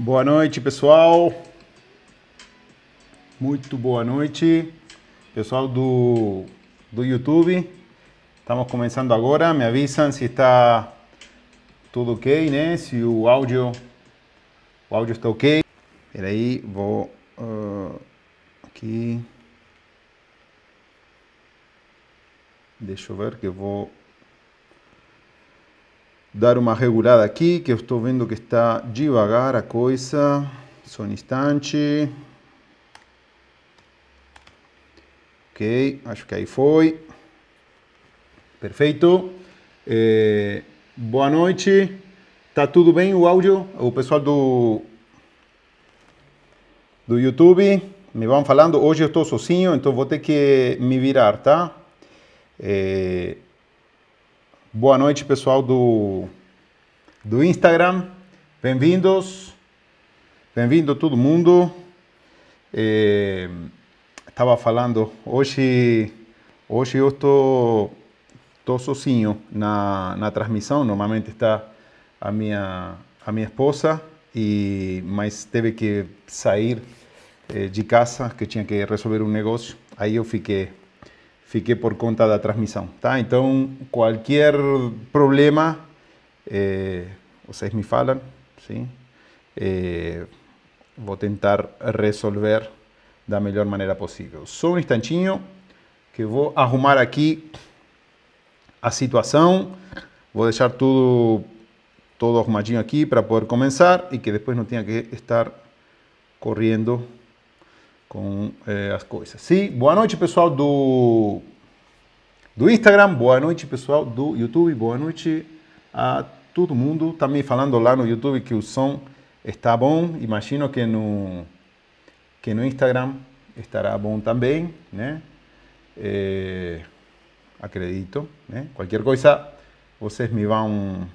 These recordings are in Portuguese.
Boa noite, pessoal. Muito boa noite, pessoal do, do YouTube. Estamos começando agora. Me avisam se está tudo ok, né? Se o áudio, o áudio está ok. Espera aí, vou uh, aqui. Deixa eu ver que eu vou dar uma regulada aqui, que eu estou vendo que está devagar a coisa. Só um instante. Ok, acho que aí foi. Perfeito. É, eh, boa noite. Está tudo bem o áudio? O pessoal do, do YouTube me vão falando. Hoje eu estou sozinho, então vou ter que me virar, tá? É, Boa noite, pessoal do, do Instagram. Bem-vindos. Bem-vindo todo mundo. Estava é, falando, hoje, hoje eu estou sozinho na, na transmissão. Normalmente está a minha, a minha esposa, e, mas teve que sair eh, de casa, que tinha que resolver um negócio. Aí eu fiquei fiquei por conta da transmissão, tá? Então, qualquer problema, é, vocês me falam, sim? É, eh, vou tentar resolver da melhor maneira possível. Só um instantinho que vou arrumar aqui a situação. Vou deixar tudo todo arrumadinho aqui para poder começar e que depois não tenha que estar correndo com é, as coisas. Sim, boa noite, pessoal do, do Instagram, boa noite, pessoal do YouTube, boa noite a todo mundo. Também tá me falando lá no YouTube que o som está bom, imagino que no, que no Instagram estará bom também, né? É, acredito, né? Qualquer coisa vocês me vão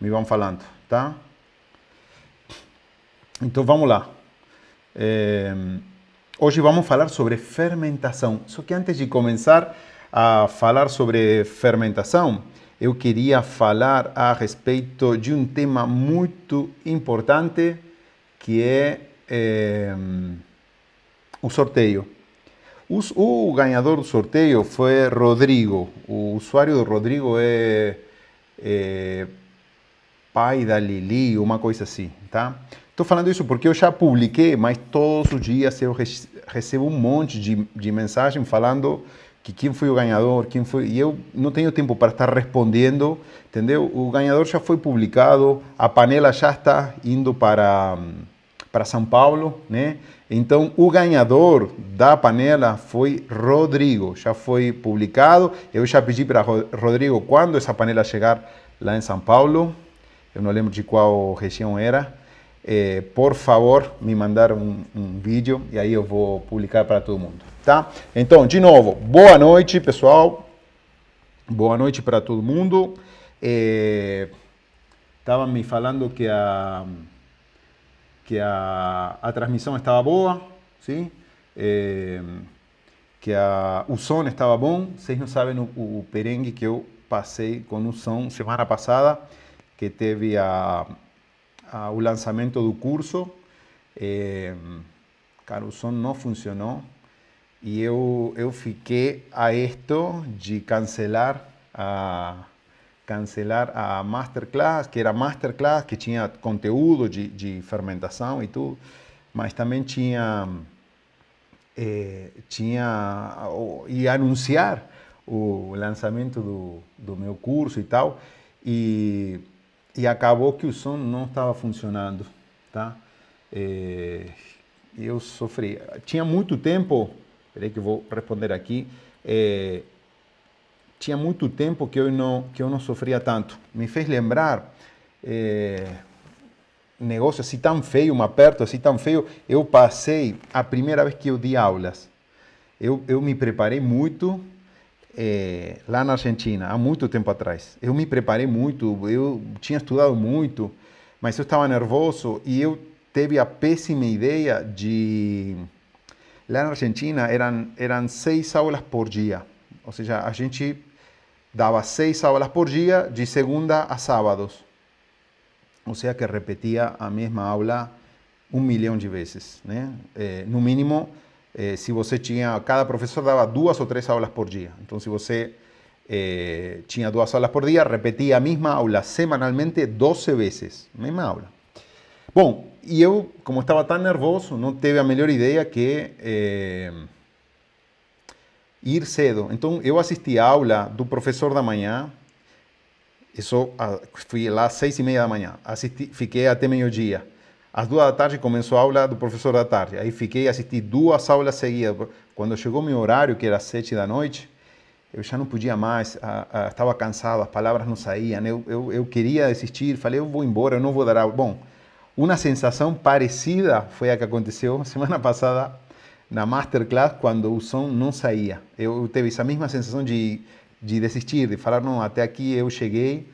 me vão falando, tá? Então vamos lá. Eh, Hoje vamos falar sobre fermentação. Só que antes de começar a falar sobre fermentação, eu queria falar a respeito de um tema muito importante que é, é eh, o sorteio. O, o, ganhador do sorteio foi Rodrigo. O usuário do Rodrigo é, é eh, pai da Lili, uma coisa assim, tá? Estou falando isso porque eu já publiquei, mas todos os dias eu recebo um monte de, de mensagem falando que quem foi o ganhador, quem foi. E eu não tenho tempo para estar respondendo, entendeu? O ganhador já foi publicado, a panela já está indo para para São Paulo, né? Então o ganhador da panela foi Rodrigo, já foi publicado. Eu já pedi para Rodrigo quando essa panela chegar lá em São Paulo. Eu não lembro de qual região era é, por favor, me mandar um, um vídeo e aí eu vou publicar para todo mundo, tá? Então, de novo, boa noite, pessoal. Boa noite para todo mundo. Eh, Estavam é, me falando que a que a, a transmissão estava boa, sim? É, eh, que a, o som estava bom. Vocês não sabem o, o perengue que eu passei com o som semana passada, que teve a, ao lançamento do curso. É, eh, cara, o som não funcionou e eu, eu fiquei a esto de cancelar a cancelar a masterclass, que era masterclass, que tinha conteúdo de, de fermentação e tudo, mas também tinha, tinha e eh, oh, anunciar o lançamento do, do meu curso e tal, e e acabou que o som não estava funcionando, tá? É, eu sofri. Tinha muito tempo, peraí que eu vou responder aqui. É, tinha muito tempo que eu não que eu não sofria tanto. Me fez lembrar é, negócio assim tão feio, um aperto assim tão feio. Eu passei a primeira vez que eu dei aulas. Eu, eu me preparei muito é, lá na Argentina, há muito tempo atrás. Eu me preparei muito, eu tinha estudado muito, mas eu estava nervoso e eu teve a péssima ideia de. Lá na Argentina eram, eram seis aulas por dia. Ou seja, a gente dava seis aulas por dia, de segunda a sábados. Ou seja, que repetia a mesma aula um milhão de vezes. Né? É, no mínimo eh, se você tinha. Cada professor dava duas ou três aulas por dia. Então, se você eh, tinha duas aulas por dia, repetia a mesma aula semanalmente 12 vezes. Mesma aula. Bom, e eu, como estava tão nervoso, não teve a melhor ideia que eh, ir cedo. Então, eu assisti a aula do professor da manhã. Isso, fui lá às seis e meia da manhã. Assisti, fiquei até meio-dia às duas da tarde começou a aula do professor da tarde. Aí fiquei, assisti duas aulas seguidas. Quando chegou meu horário, que era sete da noite, eu já não podia mais, estava cansado, as palavras não saíam, eu, eu, eu, queria desistir, falei, eu vou embora, eu não vou dar aula. Bom, uma sensação parecida foi a que aconteceu semana passada na Masterclass, quando o som não saía. Eu, eu teve essa mesma sensação de, de desistir, de falar, não, até aqui eu cheguei,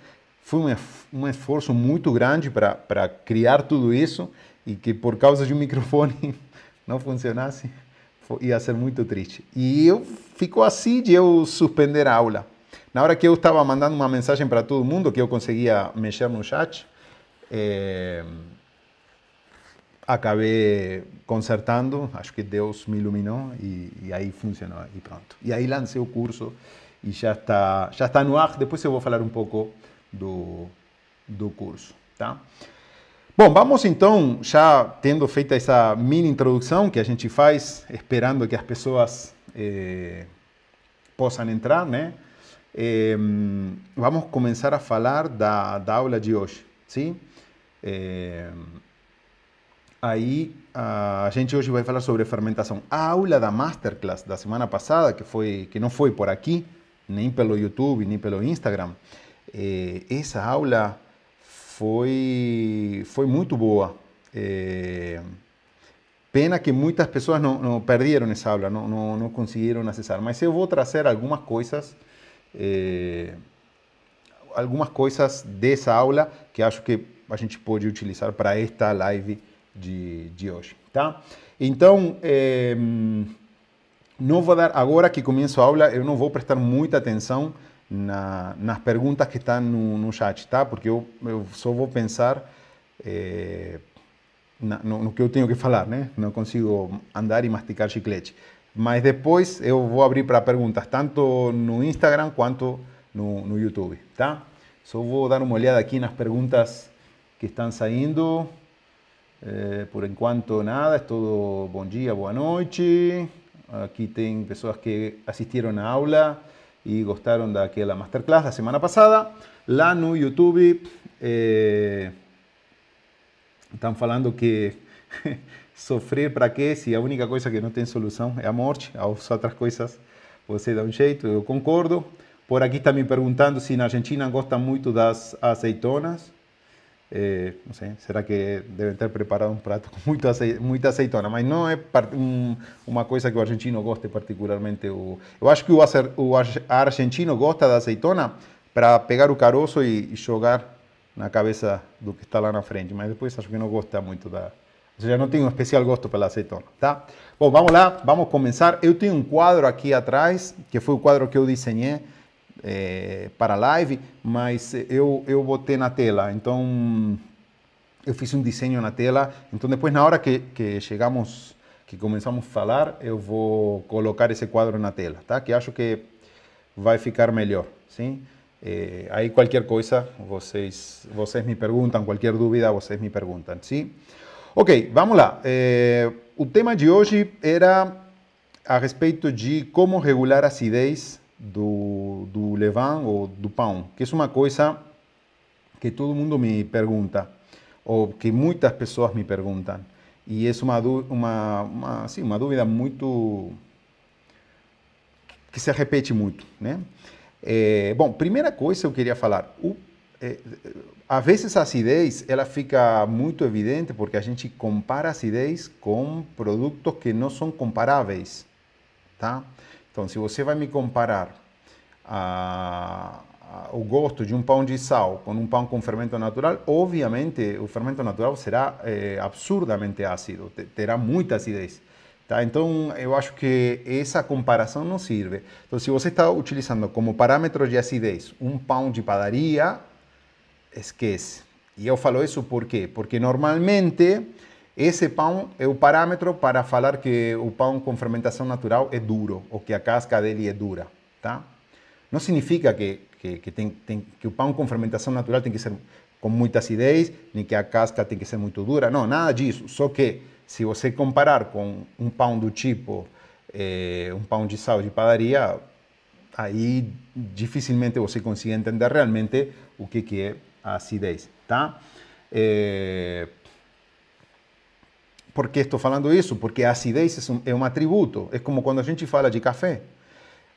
foi um, um esforço muito grande para criar tudo isso e que por causa de um microfone não funcionasse, ia ser muito triste. E eu ficou assim de eu suspender a aula. Na hora que eu estava mandando uma mensagem para todo mundo, que eu conseguia mexer no chat, é... acabei consertando, acho que Deus me iluminou e, e, aí funcionou e pronto. E aí lancei o curso e já está, já está no ar. Depois eu vou falar um pouco do, do curso, tá? Bom, vamos então, já tendo feito essa mini introdução que a gente faz, esperando que as pessoas eh, possam entrar, né? Eh, vamos começar a falar da, da aula de hoje, sim? Eh, aí a gente hoje vai falar sobre fermentação. A aula da masterclass da semana passada, que foi que não foi por aqui, nem pelo YouTube, nem pelo Instagram, essa eh, aula foi, foi muito boa. Eh, pena que muitas pessoas não, não perderam essa aula, não, não, não, conseguiram acessar. Mas eu vou trazer algumas coisas, eh, algumas coisas dessa aula que acho que a gente pode utilizar para esta live de, de hoje, tá? Então, não vou dar agora que começo a aula, eu não vou prestar muita atenção na, nas perguntas que estão no, no chat, tá? Porque eu, eu só vou pensar é, na, no, no, que eu tenho que falar, né? Não consigo andar e masticar chiclete. Mas depois eu vou abrir para perguntas, tanto no Instagram quanto no, no YouTube, tá? Só vou dar uma olhada aqui nas perguntas que estão saindo. É, por enquanto, nada, é tudo bom dia, boa noite. Aqui tem pessoas que assistiram à aula y gostaron daquela masterclass da semana pasada. Lá no YouTube eh, están falando que sofrer para qué se a única coisa que não tem solução é a morte, as outras coisas você dá um jeito, eu concordo. Por aqui está me perguntando se na Argentina gostam muito das azeitonas eh, não sei, será que devem ter preparado um prato com muito azeite, muita azeitona, mas não é um, uma coisa que o argentino goste particularmente. O, eu acho que o, o argentino gosta da azeitona para pegar o caroço e, e, jogar na cabeça do que está lá na frente, mas depois acho que não gosta muito da. Ou seja, não tem um especial gosto pela azeitona, tá? Bom, vamos lá, vamos começar. Eu tenho um quadro aqui atrás, que foi o quadro que eu desenhei é, para a live, mas eu, eu botei na tela. Então, eu fiz um desenho na tela. Então, depois, na hora que, que chegamos, que começamos a falar, eu vou colocar esse quadro na tela, tá? Que acho que vai ficar melhor, sim? É, aí, qualquer coisa, vocês, vocês me perguntam, qualquer dúvida, vocês me perguntam, sim? Ok, vamos lá. É, o tema de hoje era a respeito de como regular acidez do, do levain ou do pão, que é uma coisa que todo mundo me pergunta, ou que muitas pessoas me perguntam. E é uma, uma, uma, sim, uma dúvida muito. que se repete muito. Né? É, bom, primeira coisa eu queria falar. O, é, às vezes a acidez ela fica muito evidente porque a gente compara acidez com produtos que não são comparáveis. Tá? Então, se você vai me comparar a, a, o gosto de um pão de sal com um pão com fermento natural, obviamente o fermento natural será é, absurdamente ácido, terá muita acidez. Tá? Então, eu acho que essa comparação não serve. Então, se você está utilizando como parâmetro de acidez um pão de padaria, esquece. E eu falo isso por quê? Porque normalmente esse pão é o parâmetro para falar que o pão com fermentação natural é duro, ou que a casca dele é dura, tá? Não significa que, que, que, tem, tem, que o pão com fermentação natural tem que ser com muita acidez, nem que a casca tem que ser muito dura, não, nada disso. Só que se você comparar com um pão do tipo, eh, um pão de sal de padaria, aí dificilmente você consegue entender realmente o que, que é a acidez, tá? Eh, por que estou falando isso? Porque a acidez é um, é um atributo. É como quando a gente fala de café.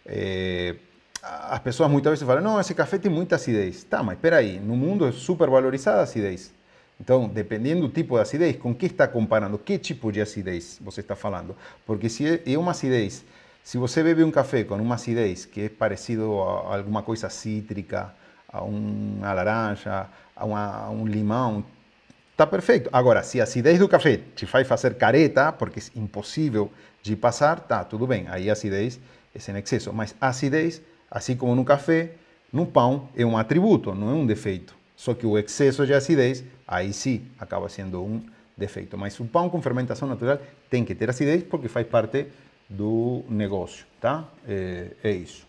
É, eh, as pessoas muitas vezes falam, não, esse café tem muita acidez. Tá, mas espera aí, no mundo é super valorizada a acidez. Então, dependendo do tipo de acidez, com que está comparando, que tipo de acidez você está falando. Porque se é uma acidez, se você bebe um café com uma acidez que é parecido a alguma coisa cítrica, a uma laranja, a, uma, a um limão, Está perfeito. Agora, se a acidez do café te faz fazer careta, porque é impossível de passar, tá, tudo bem. Aí a acidez é sem excesso. Mas a acidez, assim como no café, no pão, é um atributo, não é um defeito. Só que o excesso de acidez, aí sim, acaba sendo um defeito. Mas o pão com fermentação natural tem que ter acidez porque faz parte do negócio, tá? É, é isso.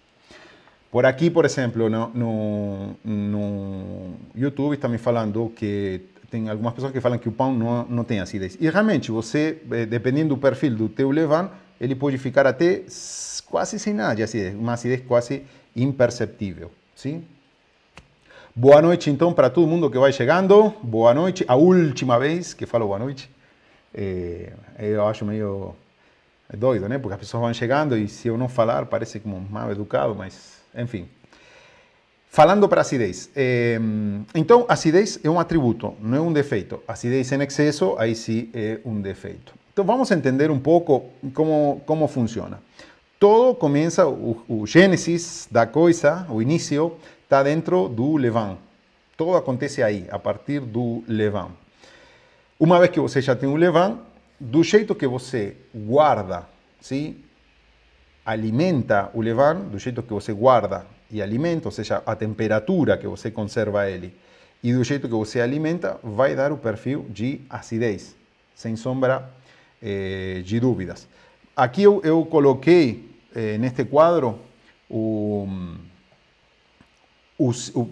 Por aqui, por exemplo, no, no, no YouTube está me falando que tem algumas pessoas que falam que o pão não, não tem acidez. E realmente, você, eh, dependendo do perfil do teu levain, ele pode ficar até quase sem nada de assim, acidez, uma acidez quase imperceptível, sim? Boa noite, então, para todo mundo que vai chegando. Boa noite. A última vez que falo boa noite, é, eu acho meio doido, né? Porque as pessoas vão chegando e se eu não falar, parece como mal educado, mas, enfim. Falando para acidez, é, então acidez é um atributo, não é um defeito. Acidez em excesso, aí sim é um defeito. Então vamos entender um pouco como, como funciona. Todo começa, o, o gênesis da coisa, o início, está dentro do Levan. Tudo acontece aí, a partir do Levan. Uma vez que você já tem o Levan, do jeito que você guarda, sim? alimenta o Levan, do jeito que você guarda e alimenta, ou seja, a temperatura que você conserva ele e do jeito que você alimenta, vai dar o perfil de acidez, sem sombra eh, de dúvidas. Aqui eu, eu coloquei eh, neste quadro o,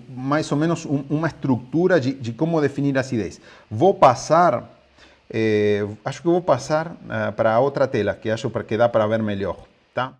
mais ou menos um, uma estrutura de, de, como definir acidez. Vou passar, eh, acho que vou passar eh, para outra tela, que acho que dá para ver melhor, tá?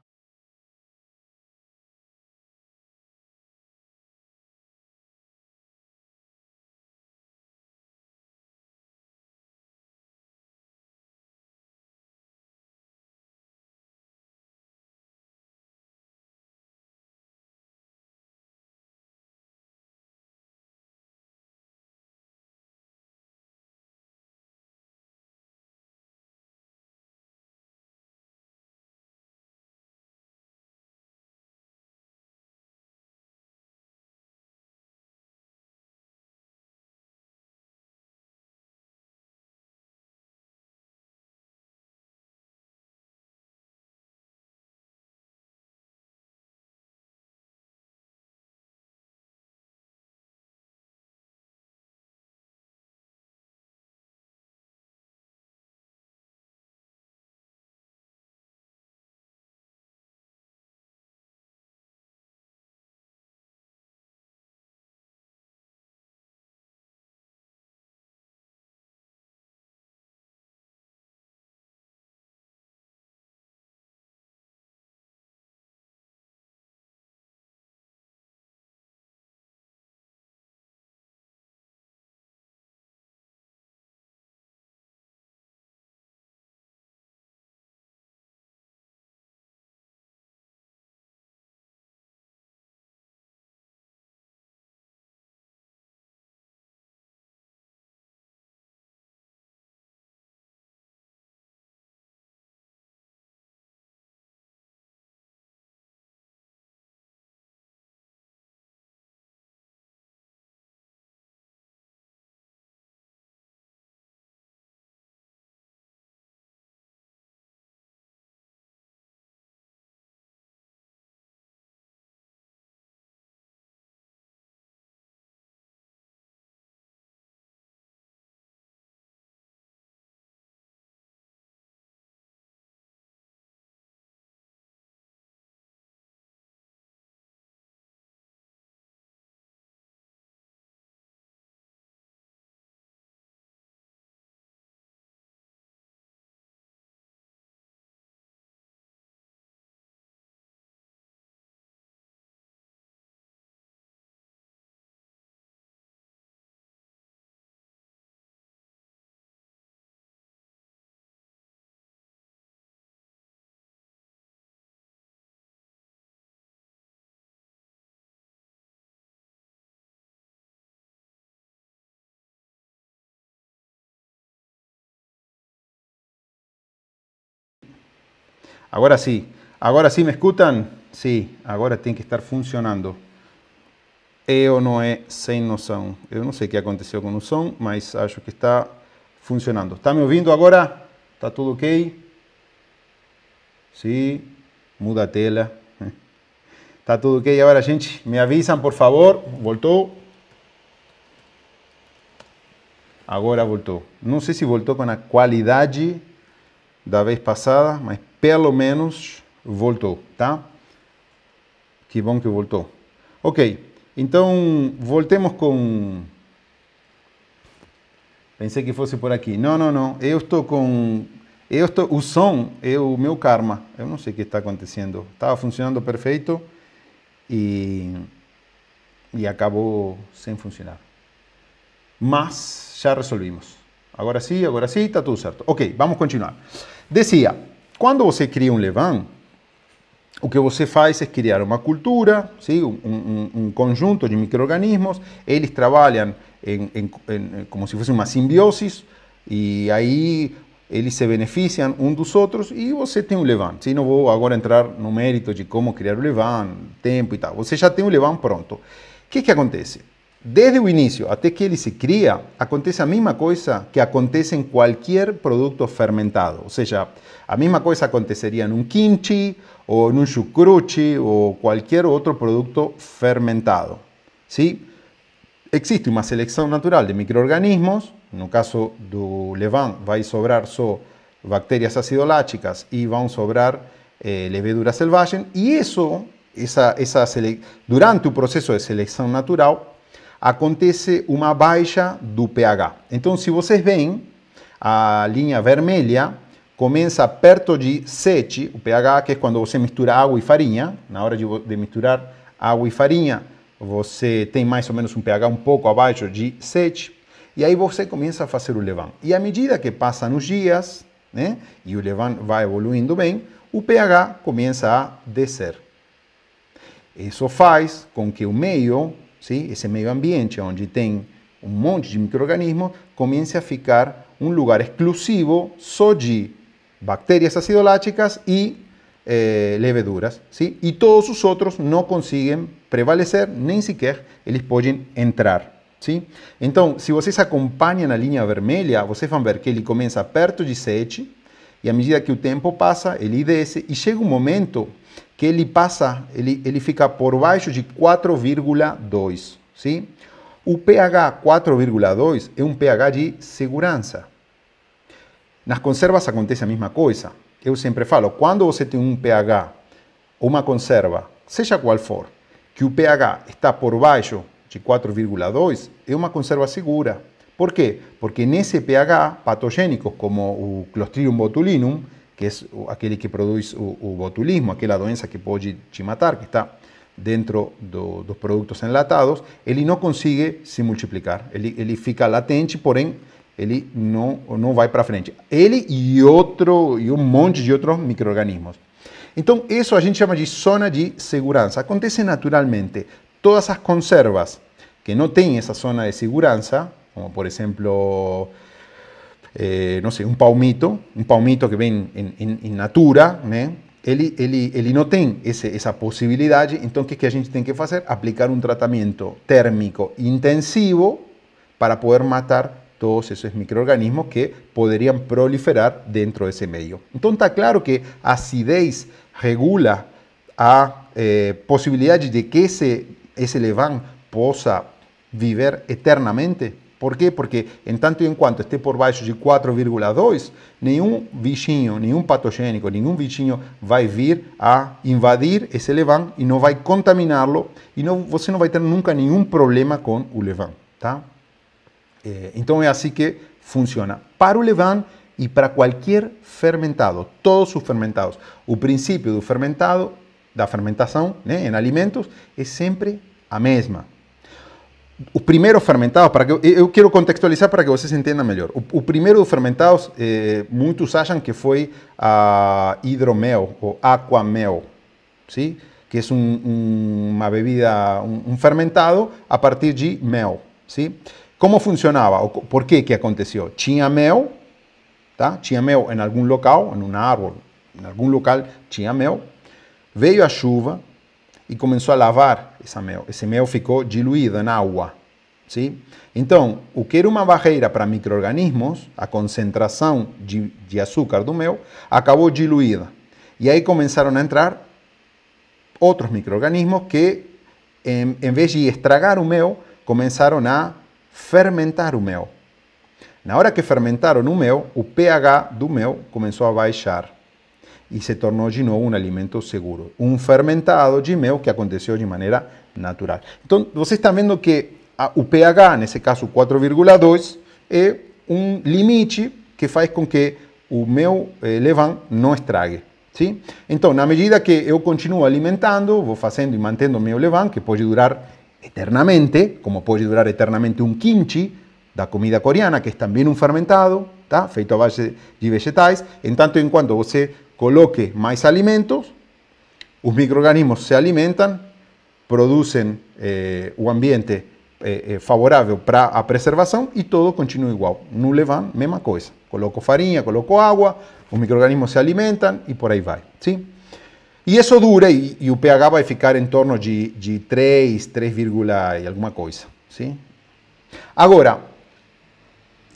Agora sí, agora sí me escutan? Sí, agora tem que estar funcionando. Eu não é sem noção. Eu não sei o que aconteceu com o som, mas acho que está funcionando. Está me ouvindo agora? Está tudo ok? Sim, muda a tela. Está tudo ok agora, gente? Me avisam, por favor. Voltou? Agora voltou. Não sei se voltou com a qualidade da vez passada, mas pelo menos voltou, tá? Que bom que voltou. Ok, então voltemos com... Pensei que fosse por aqui. Não, não, não. Eu estou com... Eu estou... O som é o meu karma. Eu não sei o que está acontecendo. Estava funcionando perfeito e... E acabou sem funcionar. Mas já resolvimos. Agora sim, agora sim, está tudo certo. Ok, vamos continuar. decia quando você cria um Levan, o que você faz é criar uma cultura, sim? um, um, um conjunto de micro-organismos, eles trabalham em, em, em, como se fosse uma simbiose, e aí eles se beneficiam um dos outros e você tem um Levan. Sim, não vou agora entrar no mérito de como criar o Levan, tempo e tal. Você já tem o Levan pronto. O que, que acontece? Desde el inicio, hasta que él se cría, acontece la misma cosa que acontece en cualquier producto fermentado. O sea, la misma cosa acontecería en un kimchi, o en un chucruchi o cualquier otro producto fermentado. Sí, Existe una selección natural de microorganismos, en el caso del leván, va a sobrar bacterias bacterias y van a sobrar eh, leveduras selvagens, Y eso, esa esa durante el proceso de selección natural, acontece uma baixa do pH. Então, se vocês veem, a linha vermelha começa perto de 7, o pH, que é quando você mistura água e farinha. Na hora de, de misturar água e farinha, você tem mais ou menos um pH um pouco abaixo de 7. E aí você começa a fazer o levan. E à medida que passam os dias, né, e o levan vai evoluindo bem, o pH começa a descer. Isso faz com que o meio ese medio ambiente donde tiene un montón de microorganismos, comienza a ficar un lugar exclusivo solo de bacterias acidoláticas y eh, leveduras. ¿sí? Y todos los otros no consiguen prevalecer, ni siquiera ellos pueden entrar. ¿sí? si ustedes acompañan la línea línea vermelha, van a ver que él comienza perto de 7 y a medida que el tiempo pasa, él desce y llega un momento que ele passa, ele, ele fica por baixo de 4,2, sim? O pH 4,2 é um pH de segurança. Nas conservas acontece a mesma coisa. Eu sempre falo, quando você tem um pH, ou uma conserva, seja qual for, que o pH está por baixo de 4,2, é uma conserva segura. Por quê? Porque nesse pH, patogênicos como o Clostridium botulinum, que é aquele que produz o, o botulismo, aquela doença que pode te matar, que está dentro do, dos produtos enlatados, ele não consegue se multiplicar. Ele, ele fica latente, porém, ele não, não vai para frente. Ele e, outro, e um monte de outros micro-organismos. Então, isso a gente chama de zona de segurança. Acontece naturalmente. Todas as conservas que não têm essa zona de segurança, como por exemplo Eh, no sé, un paumito un palmito que ven en natura, él no tiene esa posibilidad, entonces, ¿qué es que, a gente tiene que hacer Aplicar un tratamiento térmico intensivo para poder matar todos esos microorganismos que podrían proliferar dentro de ese medio. Entonces está claro que acidez regula a eh, posibilidad de que ese, ese leván pueda vivir eternamente. Por quê? Porque, em tanto e enquanto estiver por baixo de 4,2, nenhum bichinho, nenhum patogênico, nenhum bichinho vai vir a invadir esse levan e não vai contaminá-lo e não, você não vai ter nunca nenhum problema com o levan, tá? Eh, então é assim que funciona. Para o levan e para qualquer fermentado, todos os fermentados, o princípio do fermentado, da fermentação né, em alimentos, é sempre a mesma o primeiro fermentado, para que, eu quero contextualizar para que vocês entendam melhor. O, o primeiro do fermentados, eh, muitos acham que foi a hidromel ou aquamel, sim? que é um, um, uma bebida, um, um, fermentado a partir de mel. Sim? Como funcionava? Por que que aconteceu? Tinha mel, tá? tinha mel em algum local, em um árvore, em algum local tinha mel. Veio a chuva, e começou a lavar esse mel. Esse mel ficou diluído em água. Sim? Então, o que era uma barreira para micro-organismos, a concentração de, de açúcar do mel, acabou diluída. E aí começaram a entrar outros micro-organismos que, em, em vez de estragar o mel, começaram a fermentar o mel. Na hora que fermentaram o mel, o pH do mel começou a baixar. y se tornó de nuevo un alimento seguro. un fermentado de que aconteció de manera natural. Entonces, ustedes están viendo que a, pH, en ese caso 4,2, es un limite que hace con que el meu eh, levan no estrague. Sim? entonces a medida que yo continúo alimentando, voy haciendo y manteniendo mi leván, que puede durar eternamente, como puede durar eternamente un kimchi da comida coreana, que es también un fermentado, tá? feito a base de vegetales, tanto en enquanto usted coloque más alimentos, los microorganismos se alimentan, producen eh, o ambiente eh, eh favorável para a preservação e todo continua igual. No levan, mesma coisa. Coloco farinha, coloco água, os micro-organismos se alimentam e por aí vai. Sim? E isso dura e, o pH vai ficar em torno de, de 3, 3, alguma coisa. Sim? Agora,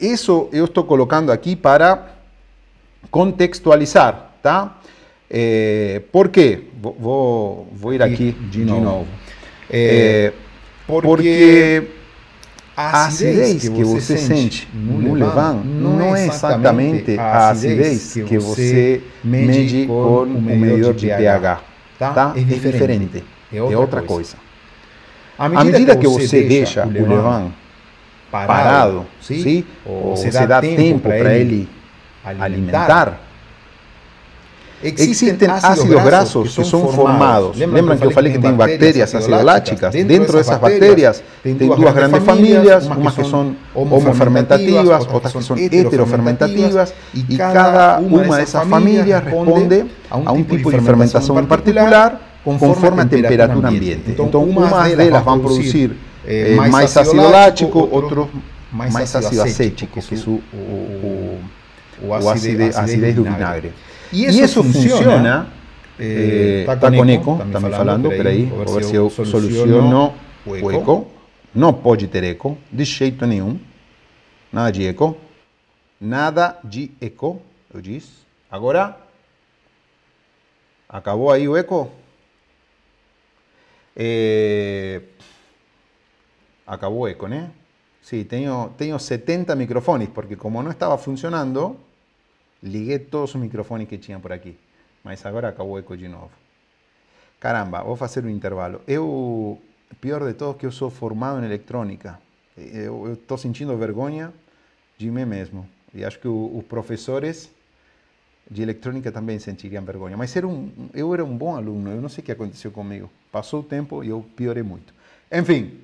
isso eu estou colocando aqui para contextualizar tá? É, por quê? Vou, vou ir aqui de, de novo. novo. É, é porque, porque, a acidez que você sente no levan não é, é exatamente a acidez que você mede com o medidor de pH. Tá? tá? É, é diferente. É outra, é outra coisa. coisa. À medida, à medida que você deixa o levan parado, parado sim? Ou você dá tempo para ele alimentar Existen, ácidos grasos que son, formados, lembran que yo falei que tienen bacterias ácido lácticas, dentro de esas bacterias tem dos grandes familias unas que son homofermentativas, otras que son heterofermentativas, y cada una de esas familias responde a un tipo de fermentación en particular conforme a temperatura ambiente. entonces Então, de delas van a producir eh, eh, más ácido láctico otros más ácido acético, que o, acidez de vinagre. Y eso, funciona, eh, eh, está con eco, estamos falando, a ver si yo soluciono No eco, No pode tener eco, de jeito nenhum, nada de eco, nada de eco, ahora, ¿acabó ahí acabou aí o eco? Eh, acabó acabou eco, né? sí, tengo 70 microfones, porque como no estaba funcionando, Liguei todos os microfones que tinha por aqui, mas agora acabou o eco de novo. Caramba, vou fazer um intervalo. Eu, pior de todos que eu sou formado em eletrônica. Eu estou sentindo vergonha de mim mesmo. E acho que os professores de eletrônica também sentiriam vergonha. Mas era um, eu era um bom aluno, eu não sei o que aconteceu comigo. Passou o tempo e eu piorei muito. Enfim,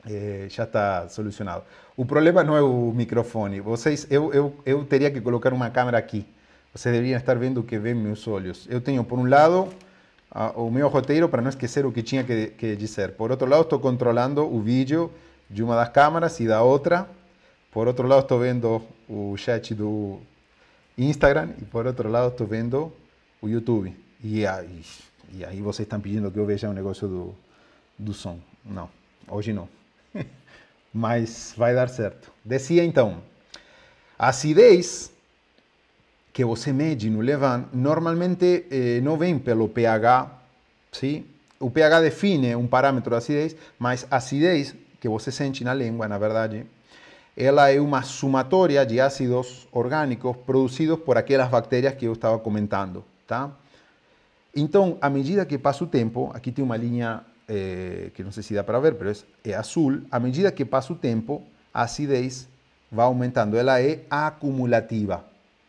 é, eh, já está solucionado. O problema não é o microfone. Vocês, eu, eu, eu teria que colocar uma câmera aqui. Vocês deveriam estar vendo o que vê meus olhos. Eu tenho, por um lado, a, o meu roteiro para não esquecer o que tinha que, que dizer. Por outro lado, estou controlando o vídeo de uma das câmeras e da outra. Por outro lado, estou vendo o chat do Instagram. E por outro lado, estou vendo o YouTube. E aí, e aí vocês estão pedindo que eu veja o um negócio do, do som. Não, hoje não mas vai dar certo. Dizia então: a acidez que você mede no levan normalmente eh, não vem pelo pH, sim? o pH define um parâmetro de acidez, mas a acidez que você sente na língua, na verdade, ela é uma somatória de ácidos orgânicos produzidos por aquelas bactérias que eu estava comentando, tá? Então, à medida que passa o tempo, aqui tem uma linha eh, que não sei se dá para ver, pero é azul, a medida que passa o tempo, a acidez vai aumentando, ela é acumulativa.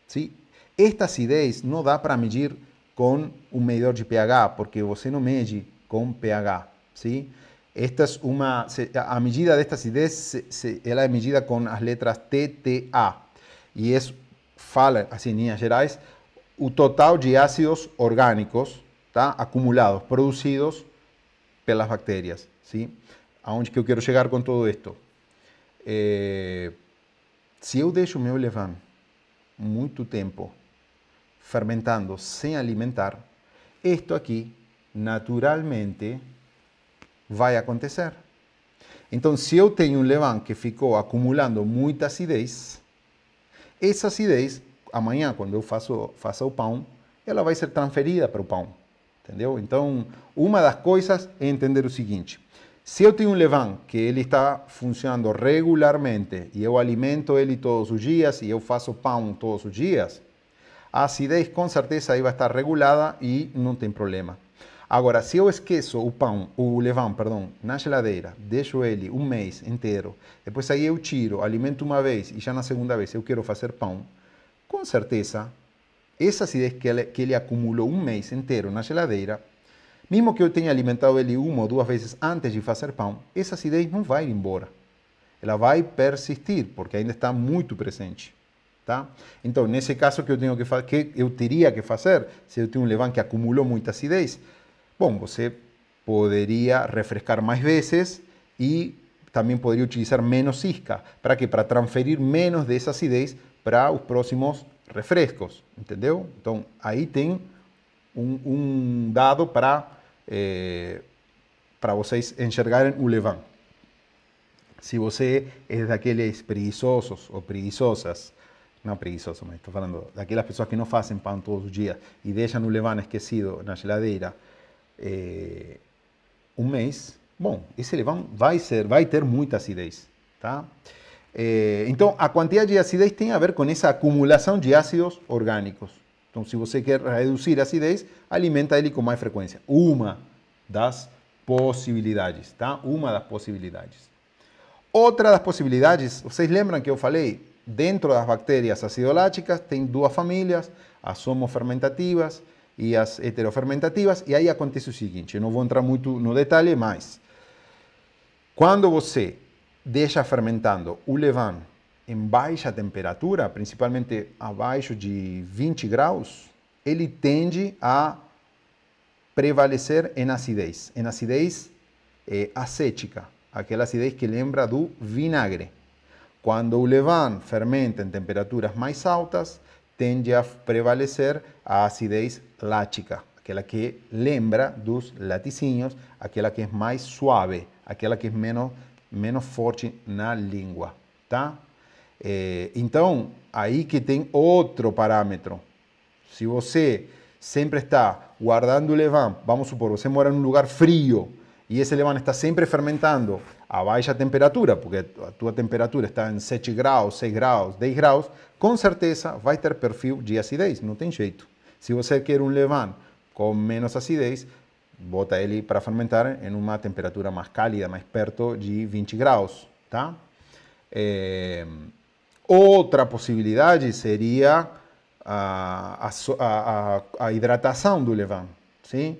¿sí? Esta acidez não dá para medir com um medidor de pH, porque você não mede com pH. ¿sí? Esta es una, a medida de esta acidez, se, se, ela é medida com as letras TTA. e é fala, assim, em líneas gerais, o total de ácidos orgânicos tá? acumulados, producidos pelas bactérias, sim? Aonde que eu quero chegar com tudo isto? É, eh, se eu deixo o meu levain muito tempo fermentando sem alimentar, isto aqui naturalmente vai acontecer. Então, se eu tenho um levain que ficou acumulando muita acidez, essa acidez, amanhã, quando eu faço, faço o pão, ela vai ser transferida para o pão. Entendeu? Então, uma das coisas é entender o seguinte: se eu tenho um levan que ele está funcionando regularmente e eu alimento ele todos os dias e eu faço pão todos os dias, a acidez com certeza aí vai estar regulada e não tem problema. Agora, se eu esqueço o pão, o levan, perdão, na geladeira, deixo ele um mês inteiro, depois aí eu tiro, alimento uma vez e já na segunda vez eu quero fazer pão, com certeza Esa acidez que él acumuló un mes entero en la na geladeira, mismo que yo tenía alimentado el humo dos veces antes de hacer pan, esa acidez a ir embora. va a persistir, porque ainda está muy presente. Entonces, en ese caso que yo tenho que hacer? que yo teria que fazer, se eu tenho que acumuló muita acidez, bom, você podría refrescar más veces y también podría utilizar menos isca. Para que Para transferir menos de dessa acidez para los próximos refrescos, entendeu? Então, aí tem um, um dado para é, eh, para vocês enxergarem o levan. Se você é daqueles preguiçosos ou preguiçosas, não preguiçoso, mas estou falando daquelas pessoas que não fazem pão todos os dias e deixam o levan esquecido na geladeira é, eh, um mês, bom, esse levan vai ser, vai ter muita acidez, tá? Eh, então, a quantidade de acidez tem a ver com essa acumulação de ácidos orgânicos. Então, se você quer reduzir a acidez, alimenta ele com mais frequência. Uma das possibilidades, tá? Uma das possibilidades. Outra das possibilidades, vocês lembram que eu falei? Dentro das bactérias acidoláticas tem duas famílias, as homofermentativas e as heterofermentativas, e aí acontece o seguinte, eu não vou entrar muito no detalhe, mas quando você deixa fermentando o levain em baixa temperatura, principalmente abaixo de 20 graus, ele tende a prevalecer em acidez, em acidez é, acética, aquela acidez que lembra do vinagre. Quando o levain fermenta em temperaturas mais altas, tende a prevalecer a acidez lática, aquela que lembra dos laticínios, aquela que é mais suave, aquela que é menos menos forte na língua, tá? É, então, aí que tem outro parâmetro. Se você sempre está guardando o levan, vamos supor, você mora num lugar frio e esse levan está sempre fermentando a baixa temperatura, porque a tua temperatura está em 7 graus, 6 graus, 10 graus, com certeza vai ter perfil de acidez, não tem jeito. Se você quer um levan com menos acidez, bota ele para fermentar em uma temperatura mais cálida, mais perto de 20 graus, tá? É, outra possibilidade seria a, a, a, a hidratação do levan, sim?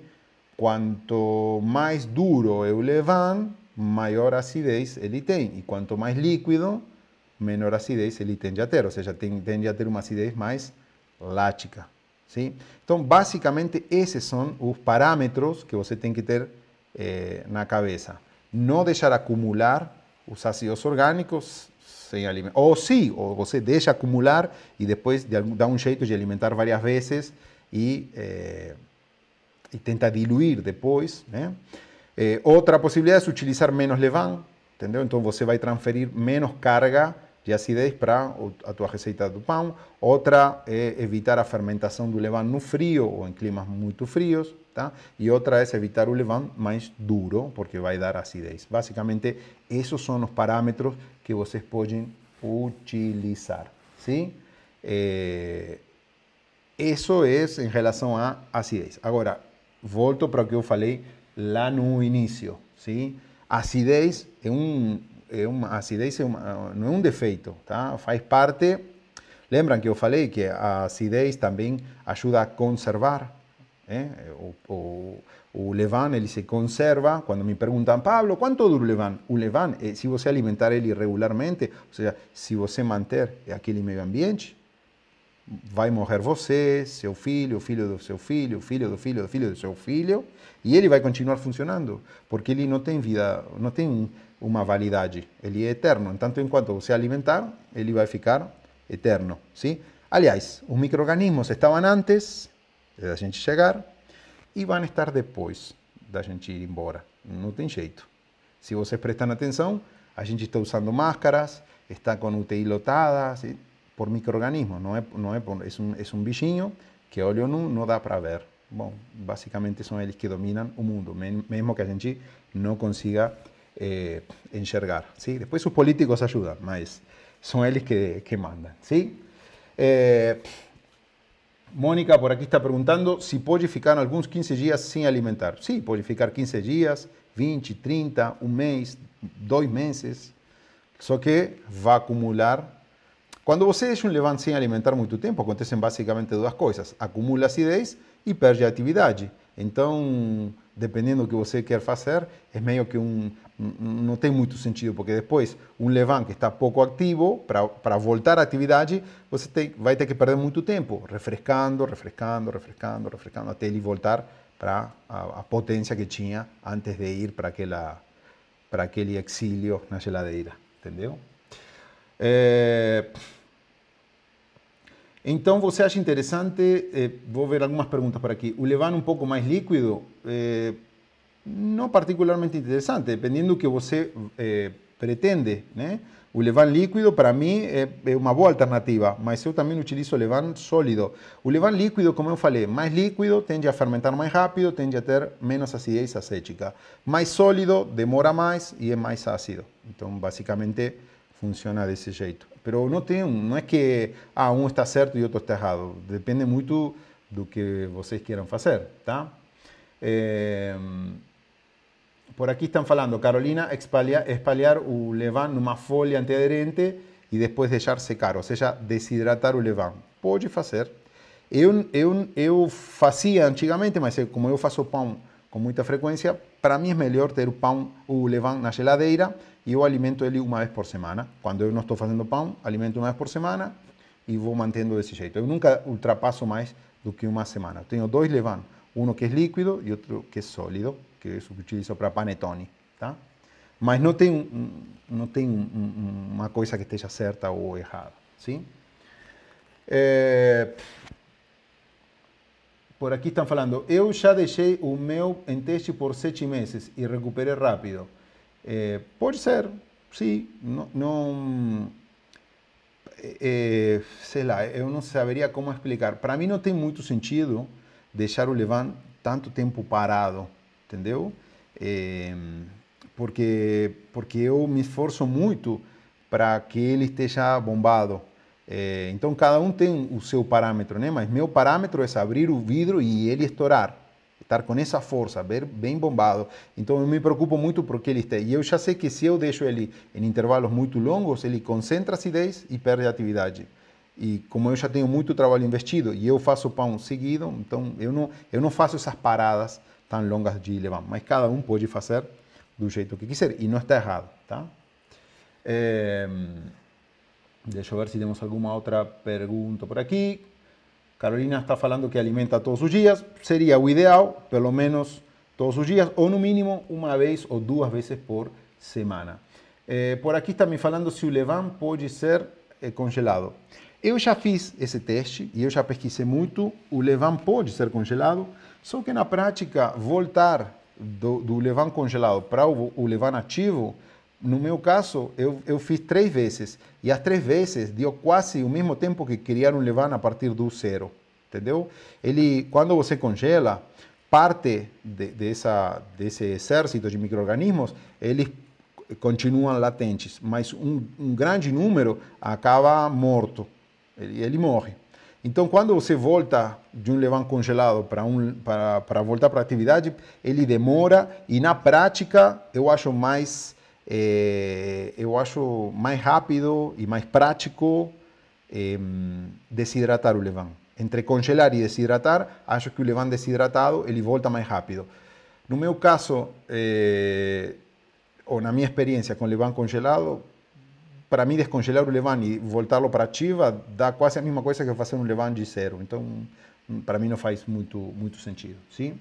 Quanto mais duro é o levan, maior acidez ele tem. E quanto mais líquido, menor acidez ele tende a ter. Ou seja, tende a ter uma acidez mais lática. Sim? Então, basicamente, esses são os parâmetros que você tem que ter eh, na cabeça. Não deixar acumular os ácidos orgânicos sem Ou sim, ou você deixa acumular e depois de, dá um jeito de alimentar várias vezes e, eh, e tenta diluir depois. Né? Eh, eh outra possibilidade é utilizar menos levan, entendeu? Então, você vai transferir menos carga de acidez para a tua receita do pão. Outra é evitar a fermentação do levain no frio ou em climas muito frios. Tá? E outra é evitar o levain mais duro, porque vai dar acidez. Basicamente, esses são os parâmetros que vocês podem utilizar. Sim? É... Eh, Isso é em relação à acidez. Agora, volto para o que eu falei lá no início. Sim? Acidez é um acidez ah, ah, no es un defecto, defeito, faz parte. lembran que eu falei que a acidez también ayuda a conservar. ¿eh? O, o, se conserva. cuando me preguntan, Pablo, ¿cuánto dura o leván? O leván, eh, si se você alimentar ele regularmente, o sea, si você manter aquele medio ambiente, vai morrer você, seu filho, o filho do seu filho, o filho do filho do de su seu y él va a continuar funcionando, porque él no tiene vida, no tiene... uma validade. Ele é eterno. Tanto enquanto você alimentar, ele vai ficar eterno. Sim? Aliás, os micro-organismos estavam antes da gente chegar e vão estar depois da gente ir embora. Não tem jeito. Se vocês prestam atenção, a gente está usando máscaras, está com UTI lotada, sim? por micro-organismos. Não é, não é, é, um, é um bichinho que olho nu não dá para ver. Bom, basicamente são eles que dominam o mundo, mesmo que a gente não consiga eh, enxergar, sim? Depois os políticos ajudam, mas são eles que, que mandam, sim? Eh, Mônica por aqui está perguntando se pode ficar alguns 15 dias sem alimentar. Sim, pode ficar 15 dias, 20, 30, um mês, dois meses. Só que vai acumular. Quando você deixa um levante sem alimentar muito tempo, acontecem basicamente duas coisas: acumula acidez e perde a atividade. Então, dependendo do que você quer fazer, é meio que um, não tem muito sentido, porque depois um levante que está pouco ativo, para voltar à atividade, você tem, vai ter que perder muito tempo, refrescando, refrescando, refrescando, refrescando, até ele voltar para a, a, potência que tinha antes de ir para aquela para aquele exílio na geladeira, entendeu? Eh, é... Então, você acha interessante, eh, vou ver algumas perguntas por aqui, o levan um pouco mais líquido? Eh, não particularmente interessante, dependendo do que você eh, pretende. Né? O levan líquido, para mim, é, é, uma boa alternativa, mas eu também utilizo o levan sólido. O levan líquido, como eu falei, mais líquido tende a fermentar mais rápido, tende a ter menos acidez acética. Mais sólido, demora mais e é mais ácido. Então, basicamente, funciona desse jeito. Pero no tiene, no es que ah, está cierto y otro está errado. Depende muito do que vocês quieran hacer. Eh, por aquí están falando, Carolina, espalhar, espalhar o en numa folha antiaderente e depois deixar secar, O sea, deshidratar o levain, Pode fazer. Eu, eu, eu fazia antigamente, mas como eu faço pão con mucha frecuencia, para mí es melhor ter o pão, o levain na geladeira, e eu alimento ele uma vez por semana. Quando eu não estou fazendo pão, alimento uma vez por semana e vou mantendo desse jeito. Eu nunca ultrapasso mais do que uma semana. Eu tenho dois levan, um que é líquido e outro que é sólido, que eu utilizo para panetone, tá? Mas não tem, não tem uma coisa que esteja certa ou errada, sim? É... Eh, por aqui estão falando, eu já deixei o meu em teste por sete meses e recuperei rápido. É, pode ser, sim. Não, não é, eh, sei lá, eu não saberia como explicar. Para mim não tem muito sentido deixar o Levan tanto tempo parado, entendeu? É, porque porque eu me esforço muito para que ele esteja bombado. É, então cada um tem o seu parâmetro, né? Mas meu parâmetro é abrir o vidro e ele estourar estar com essa força, ver bem bombado. Então eu me preocupo muito porque ele está. E eu já sei que se eu deixo ele em intervalos muito longos, ele concentra as ideias e perde a atividade. E como eu já tenho muito trabalho investido e eu faço pão seguido, então eu não, eu não faço essas paradas tão longas de levantar. Mas cada um pode fazer do jeito que quiser e não está errado, tá? É... Deixa eu ver se temos alguma outra pergunta por aqui. Carolina está falando que alimenta todos os dias, seria o ideal, pelo menos todos os dias, ou no mínimo uma vez ou duas vezes por semana. É, por aqui está me falando se o levan pode ser é, congelado. Eu já fiz esse teste e eu já pesquisei muito. O levan pode ser congelado, só que na prática, voltar do, do levan congelado para o, o levan ativo no meu caso, eu, eu fiz três vezes. E as três vezes deu quase o mesmo tempo que criar um levan a partir do zero. Entendeu? Ele, quando você congela, parte de, essa desse exército de micro-organismos, eles continuam latentes, mas um, um, grande número acaba morto, ele, ele morre. Então, quando você volta de um levan congelado para um, para, para voltar para a atividade, ele demora e na prática eu acho mais eh, eu acho mais rápido e mais prático eh, desidratar o levan. Entre congelar e desidratar, acho que o levan desidratado ele volta mais rápido. No meu caso, eh, ou na minha experiência com levan congelado, para mim descongelar o levan e voltá-lo para chiva dá quase a mesma coisa que fazer um levan de zero. Então, para mim não faz muito muito sentido, sim?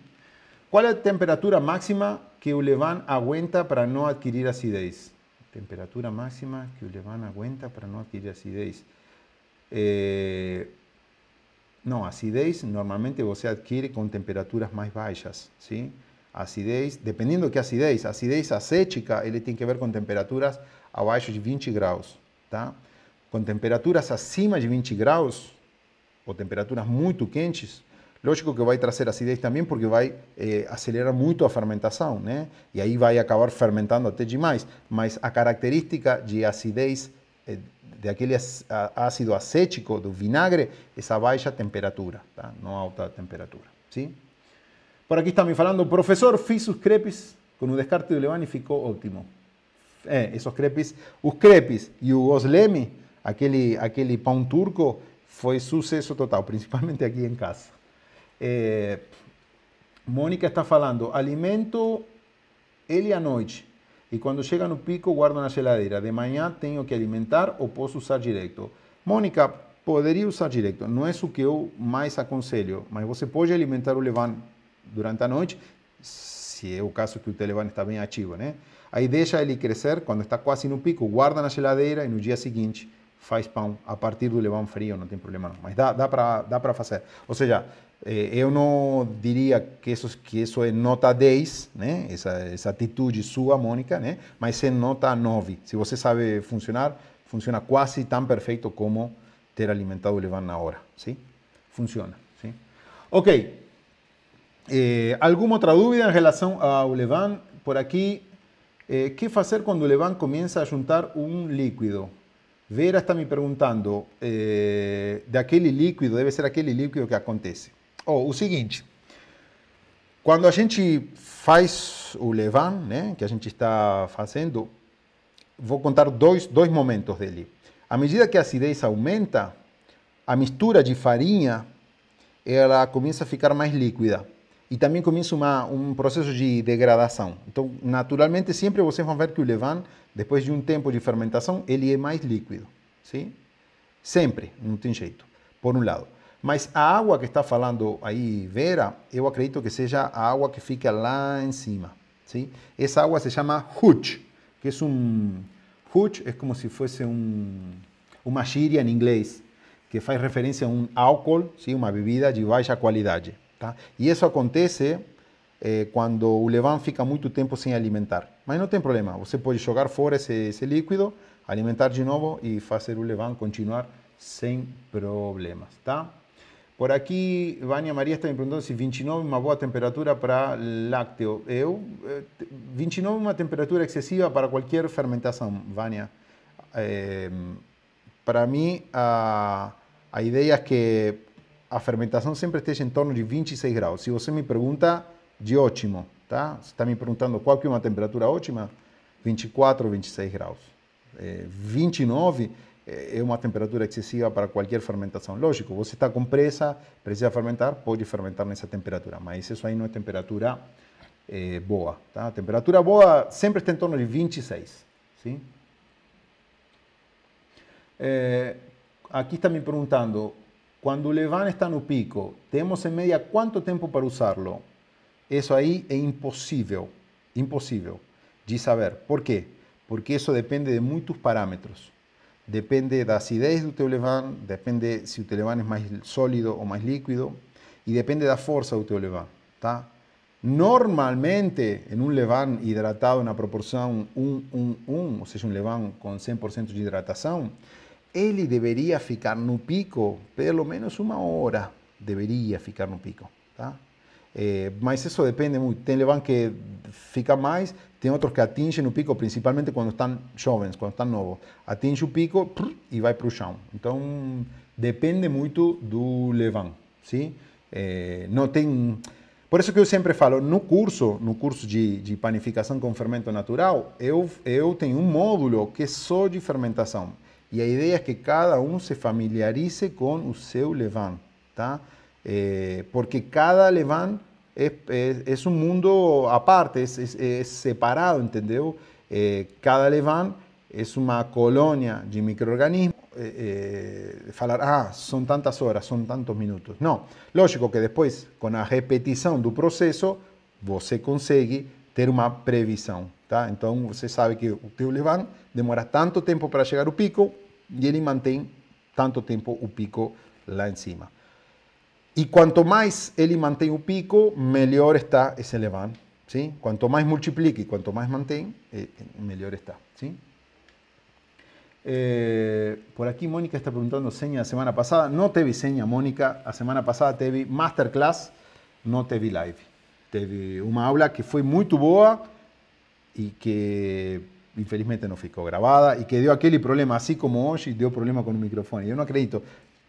¿Cuál es la temperatura máxima que o aguanta para no adquirir acidez? Temperatura máxima que o aguanta para no adquirir acidez. Eh, no, acidez normalmente se adquiere con temperaturas más bajas, ¿sí? Acidez, dependiendo de qué acidez, acidez acética, él tiene que ver con temperaturas abajo de 20 grados. tá? Con temperaturas acima de 20 grados o temperaturas muy quentes, Lógico que vai trazer acidez também, porque vai eh, acelerar muito a fermentação, né? E aí vai acabar fermentando até demais. Mas a característica de acidez, eh, aquele ácido acético do vinagre, essa baixa temperatura, tá? não alta temperatura. Sim? Por aqui está me falando, professor, fiz os crepes com o descarte do levane e ficou ótimo. É, eh, esses crepes, os crepes e o osleme, aquele, aquele pão turco, foi sucesso total, principalmente aqui em casa. É, eh, Mônica está falando, alimento ele à noite. E quando chega no pico, guardo na geladeira. De manhã tenho que alimentar ou posso usar direto. Mônica, poderia usar direto. Não é o que eu mais aconselho, mas você pode alimentar o levan durante a noite, se é o caso que o televan está bem ativo, né? Aí deixa ele crescer, quando está quase no pico, guarda na geladeira e no dia seguinte faz pão a partir do levan frio, não tem problema não. Mas dá, dá para dá fazer. Ou seja, eh, eu não diria que isso, que isso é nota 10, né? essa, essa atitude sua, Mônica, né? mas é nota 9. Se você sabe funcionar, funciona quase tão perfeito como ter alimentado o Levan na hora. Sim? Funciona. Sim? Ok. Eh, alguma outra dúvida em relação ao Levan? Por aqui, eh, que fazer quando o Levan começa a juntar um líquido? Vera está me perguntando, eh, de daquele líquido, deve ser aquele líquido que acontece. Oh, o seguinte, quando a gente faz o levan, né, que a gente está fazendo, vou contar dois, dois momentos dele. À medida que a acidez aumenta, a mistura de farinha ela começa a ficar mais líquida e também começa uma, um processo de degradação. Então, naturalmente, sempre vocês vão ver que o levan, depois de um tempo de fermentação, ele é mais líquido, sim? Sempre, não tem jeito, por um lado. Mas a água que está falando aí Vera, eu acredito que seja a água que fica lá em cima. Sim? Essa água se chama hutch, que é um... huch, é como se fosse um, uma gíria em inglês, que faz referência a um álcool, sim? uma bebida de baixa qualidade. Tá? E isso acontece quando eh, o levan fica muito tempo sem alimentar. Mas não tem problema, você pode jogar fora esse, esse líquido, alimentar de novo e fazer o levan continuar sem problemas, tá? Por aqui, Vania Maria está me perguntando se 29 é uma boa temperatura para lácteo. Eu, 29 é uma temperatura excessiva para qualquer fermentação, Vania. para mim, a, a ideia é que a fermentação sempre esteja em torno de 26 graus. Se você me pergunta de ótimo, tá? Você está me perguntando qual que é uma temperatura ótima? 24 ou 26 graus. É, 29 é eh, uma temperatura excessiva para qualquer fermentação. Lógico, você está com pressa, precisa fermentar, pode fermentar nessa temperatura, mas isso aí não é temperatura é, boa. Tá? A temperatura boa sempre está em torno de 26. Sim? É, aqui está me perguntando, quando o levan está no pico, temos em média quanto tempo para usá-lo? Isso aí é impossível, impossível de saber. Por quê? Porque isso depende de muitos parâmetros. depende de la acidez del teu leván, depende si el leván es más sólido o más líquido y depende de la fuerza del levan, Normalmente, en un levan hidratado en la proporción 1, 1, 1, o sea, un levan con 100% de hidratación, él debería ficar no pico lo menos una hora, debería ficar no pico, É, eh, mas isso depende muito. Tem levan que fica mais, tem outros que atingem o pico, principalmente quando estão jovens, quando estão novos. Atinge o pico prr, e vai para o chão. Então, depende muito do levante. Sim? É, eh, não tem... Por isso que eu sempre falo, no curso, no curso de, de panificação com fermento natural, eu, eu tenho um módulo que é só de fermentação. E a ideia é que cada um se familiarize com o seu levante. tá? Eh, porque cada Leván es, un mundo aparte, es, separado, ¿entendeu? Eh, cada Leván es una colonia de microorganismos. Eh, falar, ah, son tantas horas, son tantos minutos. No, lógico que después, con la repetición del proceso, você consegue ter una previsión. Entonces Então você sabe que o teu demora tanto tiempo para llegar al pico y él mantiene tanto tiempo el pico lá encima. Em y cuanto más él mantiene un pico, mejor está ese leván, ¿sí? Cuanto más multiplica cuanto más más mejor eh, mejor está. ¿sí? Eh, por aquí Mónica está preguntando seña la semana pasada. No te vi seña, Mónica. La semana pasada te vi masterclass, no te vi live. Te vi una aula que fue muy boa y que infelizmente no ficó grabada y que dio aquel problema, así como hoy dio problema con el micrófono. Yo no acredito.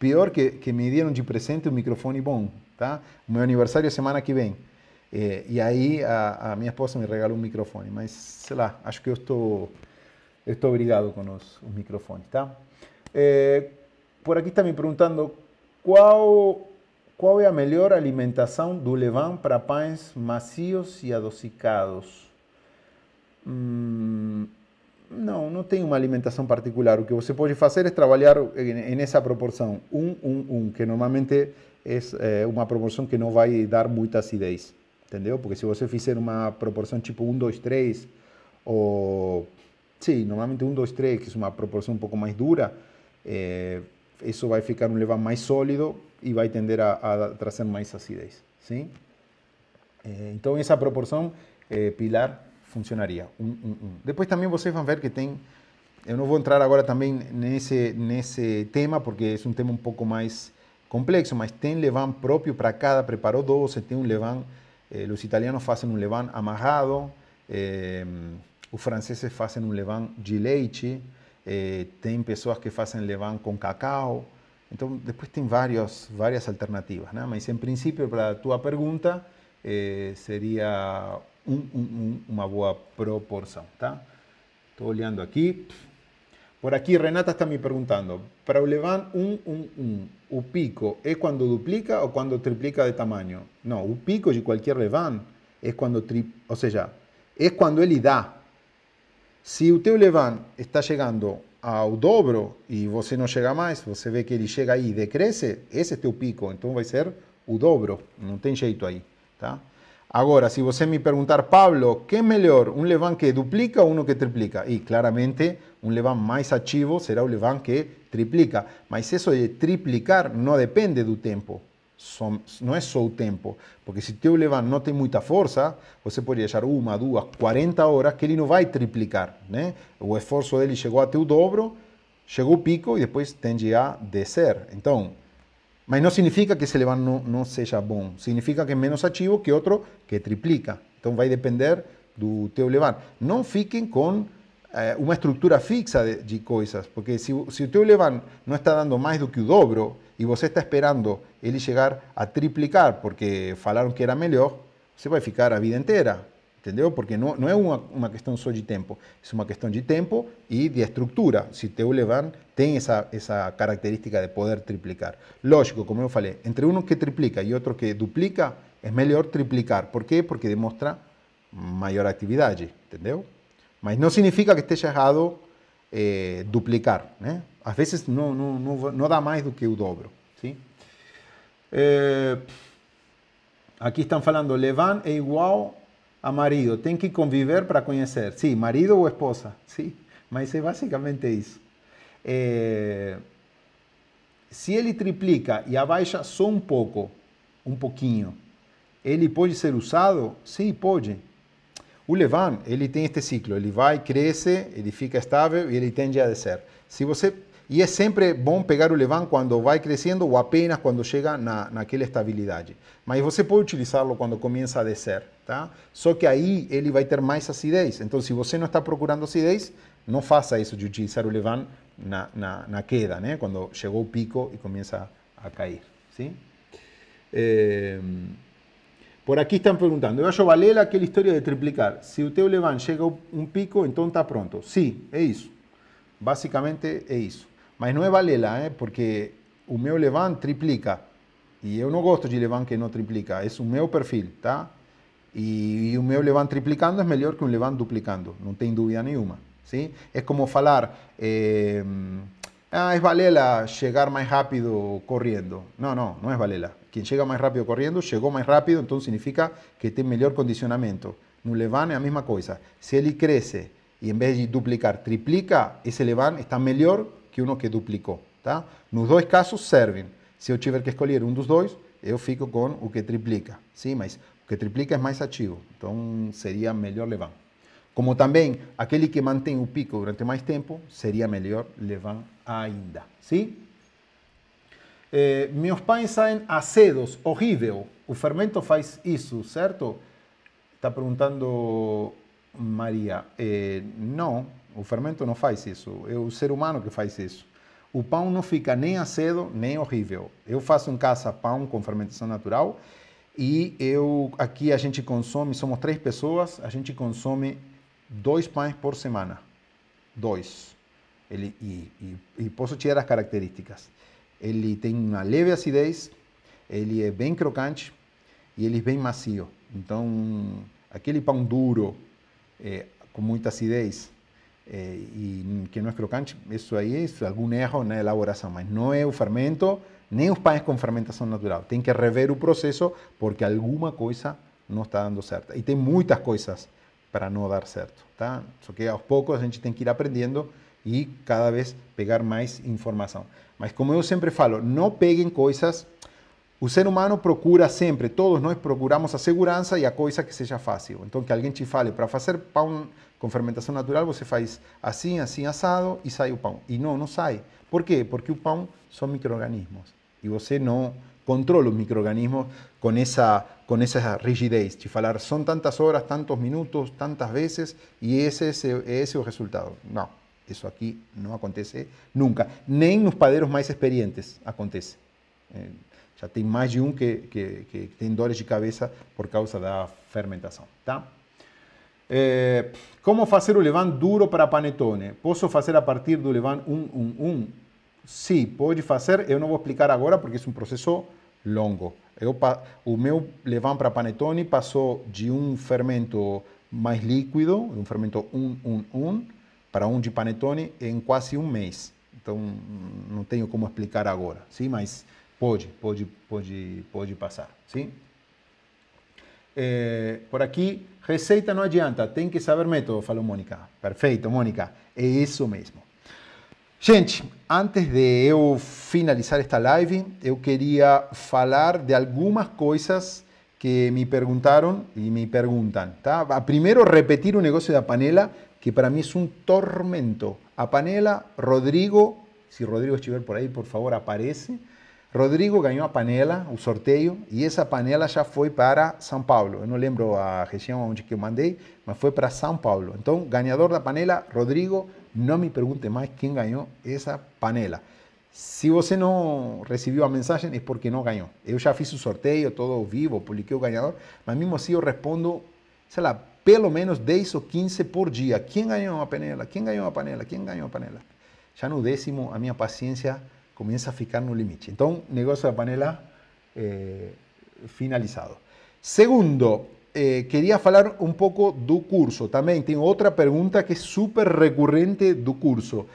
Pior que, que me deram de presente um microfone bom, tá? meu aniversário é semana que vem. É, e eh, aí a, a, minha esposa me regalou um microfone, mas sei lá, acho que eu estou eu estou obrigado com os, os microfones, tá? É, por aqui está me perguntando qual qual é a melhor alimentação do levan para pães macios e adocicados. Hum, não, não tem uma alimentação particular. O que você pode fazer é trabalhar nessa proporção, um, um, um, que normalmente é eh, uma proporção que não vai dar muita acidez, entendeu? Porque se você fizer uma proporção tipo 1, 2, 3, ou... Sim, normalmente 1, 2, 3, que é uma proporção um pouco mais dura, é, eh, isso vai ficar um levain mais sólido e vai tender a, a trazer mais acidez, sim? É, eh, então, essa proporção, é, Pilar, funcionaria. Um, um, um. Depois também vocês vão ver que tem. Eu eh, não vou entrar agora também nesse, nesse tema, porque é um tema um pouco mais complexo, mas tem levan próprio para cada preparou 12, tem um levan. Eh, os italianos fazem um levan amarrado, eh, os franceses fazem um levan de leite, eh, tem pessoas que fazem levan com cacau. Então, depois tem vários, várias alternativas, né? mas em princípio, para a tua pergunta, eh, seria una buena proporción, boa Todo tá? aquí. Por aquí Renata está me preguntando, para 1, 1, un o pico es cuando duplica o cuando triplica de tamaño? No, el pico de cualquier leván es cuando triplica, o sea, es cuando él da. Si o teu está llegando al dobro y usted no llega más, se ve que él llega y decrece, ese es é teu este pico, va a ser el dobro, no tiene jeito ahí, tá? Agora, se você me perguntar, Pablo, que é melhor, um levan que duplica ou um que triplica? E claramente, um levan mais ativo será o levan que triplica. Mas isso de triplicar não depende do tempo. Não é só o tempo. Porque se teu levan não tem muita força, você pode achar uma, duas, 40 horas que ele não vai triplicar. Né? O esforço dele chegou até o dobro, chegou o pico e depois tende a descer. Então, Mas no significa que se leván no, no seja Significa que es menos ativo que otro que triplica. entonces va a depender do teu levar. No fiquem con eh, una estructura estrutura fixa de, cosas, coisas, porque si se o teu levar não está dando más do que o dobro y e você está esperando él llegar a triplicar porque falaram que era mejor, melhor, va a ficar a vida entera. entendeu? Porque não, não é uma, uma questão só de tempo, é uma questão de tempo e de estrutura. Se teu Levan tem essa, essa característica de poder triplicar. Lógico, como eu falei, entre um que triplica e outro que duplica, é melhor triplicar. Por quê? Porque demonstra maior atividade, entendeu? Mas não significa que esteja errado eh, duplicar, né? ¿eh? Às vezes não, não, não, não dá mais do que o dobro, sim? Eh, aqui estão falando, Levan é igual a marido, tem que conviver para conhecer. Sim, marido ou esposa, sim, mas é basicamente isso. É... Se ele triplica e abaixa só um pouco, um pouquinho, ele pode ser usado? Sim, pode. O Levan, ele tem este ciclo, ele vai, cresce, ele fica estável e ele tende a descer. Se você e é sempre bom pegar o Levan quando vai crescendo ou apenas quando chega na, naquela estabilidade. Mas você pode utilizá-lo quando começa ¿tá? a descer, tá? Só que aí ele vai ter mais acidez. Então, se você não está procurando acidez, não faça isso de utilizar o Levan na, na, na queda, né? ¿eh? Quando chegou o pico e começa a cair, sim? É... Eh, por aqui estão perguntando, eu acho valela aquela história de triplicar. Se o teu Levan chega a um pico, então está pronto. Sim, é isso. Basicamente é isso. Mas não é valela, é? Eh, porque o meu levan triplica. E eu não gosto de levan que não triplica, é o meu perfil, tá? E, e o meu levan triplicando é melhor que um levan duplicando, não tem dúvida nenhuma. Sim? É como falar, é, ah, é valela chegar mais rápido correndo. Não, não, não é valela Quem chega mais rápido correndo, chegou mais rápido, então significa que tem melhor condicionamento. No levan é a mesma coisa. Se ele cresce e em vez de duplicar, triplica, esse levan está melhor que um que duplicou, tá? Nos dois casos servem. Se eu tiver que escolher um dos dois, eu fico com o que triplica, sim, mas o que triplica é mais ativo, então seria melhor levar. Como também aquele que mantém o pico durante mais tempo, seria melhor levar ainda, sim? É, eh, meus pães saem acedos, horrível. O fermento faz isso, certo? Está perguntando Maria. É, eh, não, o fermento não faz isso, é o ser humano que faz isso. O pão não fica nem acedo, nem horrível. Eu faço em casa pão com fermentação natural e eu aqui a gente consome, somos três pessoas, a gente consome dois pães por semana. Dois. Ele, e, e, e posso tirar as características. Ele tem uma leve acidez, ele é bem crocante e ele é bem macio. Então, aquele pão duro, é, com muita acidez, eh, e que não é crocante, isso aí é algum erro na elaboração, mas não é o fermento, nem os pães com fermentação natural. Tem que rever o processo porque alguma coisa não está dando certo. E tem muitas coisas para não dar certo, tá? Só que aos poucos a gente tem que ir aprendendo e cada vez pegar mais informação. Mas como eu sempre falo, não peguem coisas. O ser humano procura sempre, todos nós procuramos a segurança e a coisa que seja fácil. Então que alguém te fale para fazer pão, com fermentação natural você faz assim, assim assado e sai o pão. E não, não sai. Por quê? Porque o pão são microorganismos e você não controla os microorganismos com essa com essa rigidez de falar são tantas horas, tantos minutos, tantas vezes e esse esse, esse é o resultado. Não, isso aqui não acontece nunca. Nem nos padeiros mais experientes acontece. Já tem mais de um que, que, que tem dores de cabeça por causa da fermentação, tá? É, eh, como fazer o levan duro para panetone? Posso fazer a partir do levan 111? Sim, pode fazer. Eu não vou explicar agora porque é um processo longo. Eu, o meu levan para panetone passou de um fermento mais líquido, um fermento 111, para um de panetone em quase um mês. Então, não tenho como explicar agora, sim, mas pode, pode, pode, pode passar, sim? Eh, por aquí, receta no adianta, tiene que saber método, falou Mónica perfecto Mónica, é isso mesmo. Gente, antes de eu finalizar esta live, yo quería falar de algunas cosas que me preguntaron y me preguntan tá? Primeiro, repetir un negocio de panela, que para mí es un tormento. A panela, Rodrigo, si Rodrigo estiver por ahí, por favor, aparece. Rodrigo ganó a panela, o sorteo, y esa panela ya fue para São Paulo. Yo no lembro a região onde que eu mandei, mas fue para São Paulo. entonces ganador la panela, Rodrigo, no me pregunte más quién ganó esa panela. Si usted no recibió a mensaje, es porque no ganó. Yo ya fiz o sorteo, todo vivo, publiqué el ganador, mas mismo assim yo respondo, sei lá, pelo menos 10 o 15 por día. ¿Quién ganó a panela? ¿Quién ganó a panela? ¿Quién ganó a panela? Ya no décimo, a minha paciencia. comienza a ficar no limite. Entonces, negocio de panela eh, finalizado. Segundo, eh, queria falar um pouco do curso. Também tenho outra pergunta que é super recurrente do curso.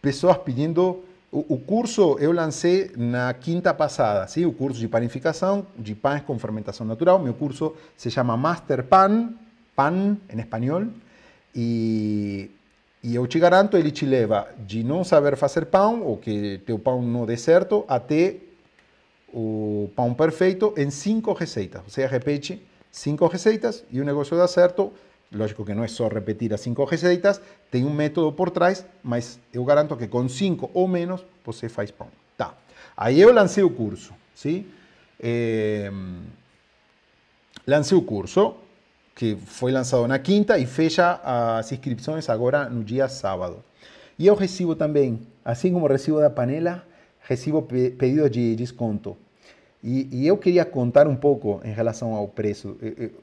Pessoas pedindo o, curso eu lancei na quinta passada, sim, o curso de panificação de é com fermentação natural. Meu curso se chama Master Pan, pan em espanhol, e e eu te garanto, ele te leva de não saber fazer pão, ou que teu pão não dê certo, até o pão perfeito em cinco receitas. Você repete cinco receitas e o negócio dá certo. Lógico que não é só repetir as cinco receitas, tem um método por trás, mas eu garanto que com cinco ou menos você faz pão. Tá. Aí eu lancei o curso, sim? É... Lancei o curso que foi lançado na quinta e fecha as inscrições agora no dia sábado. E eu recebo também, assim como recebo da panela, recebo pedidos de desconto. E, e, eu queria contar um pouco em relação ao preço.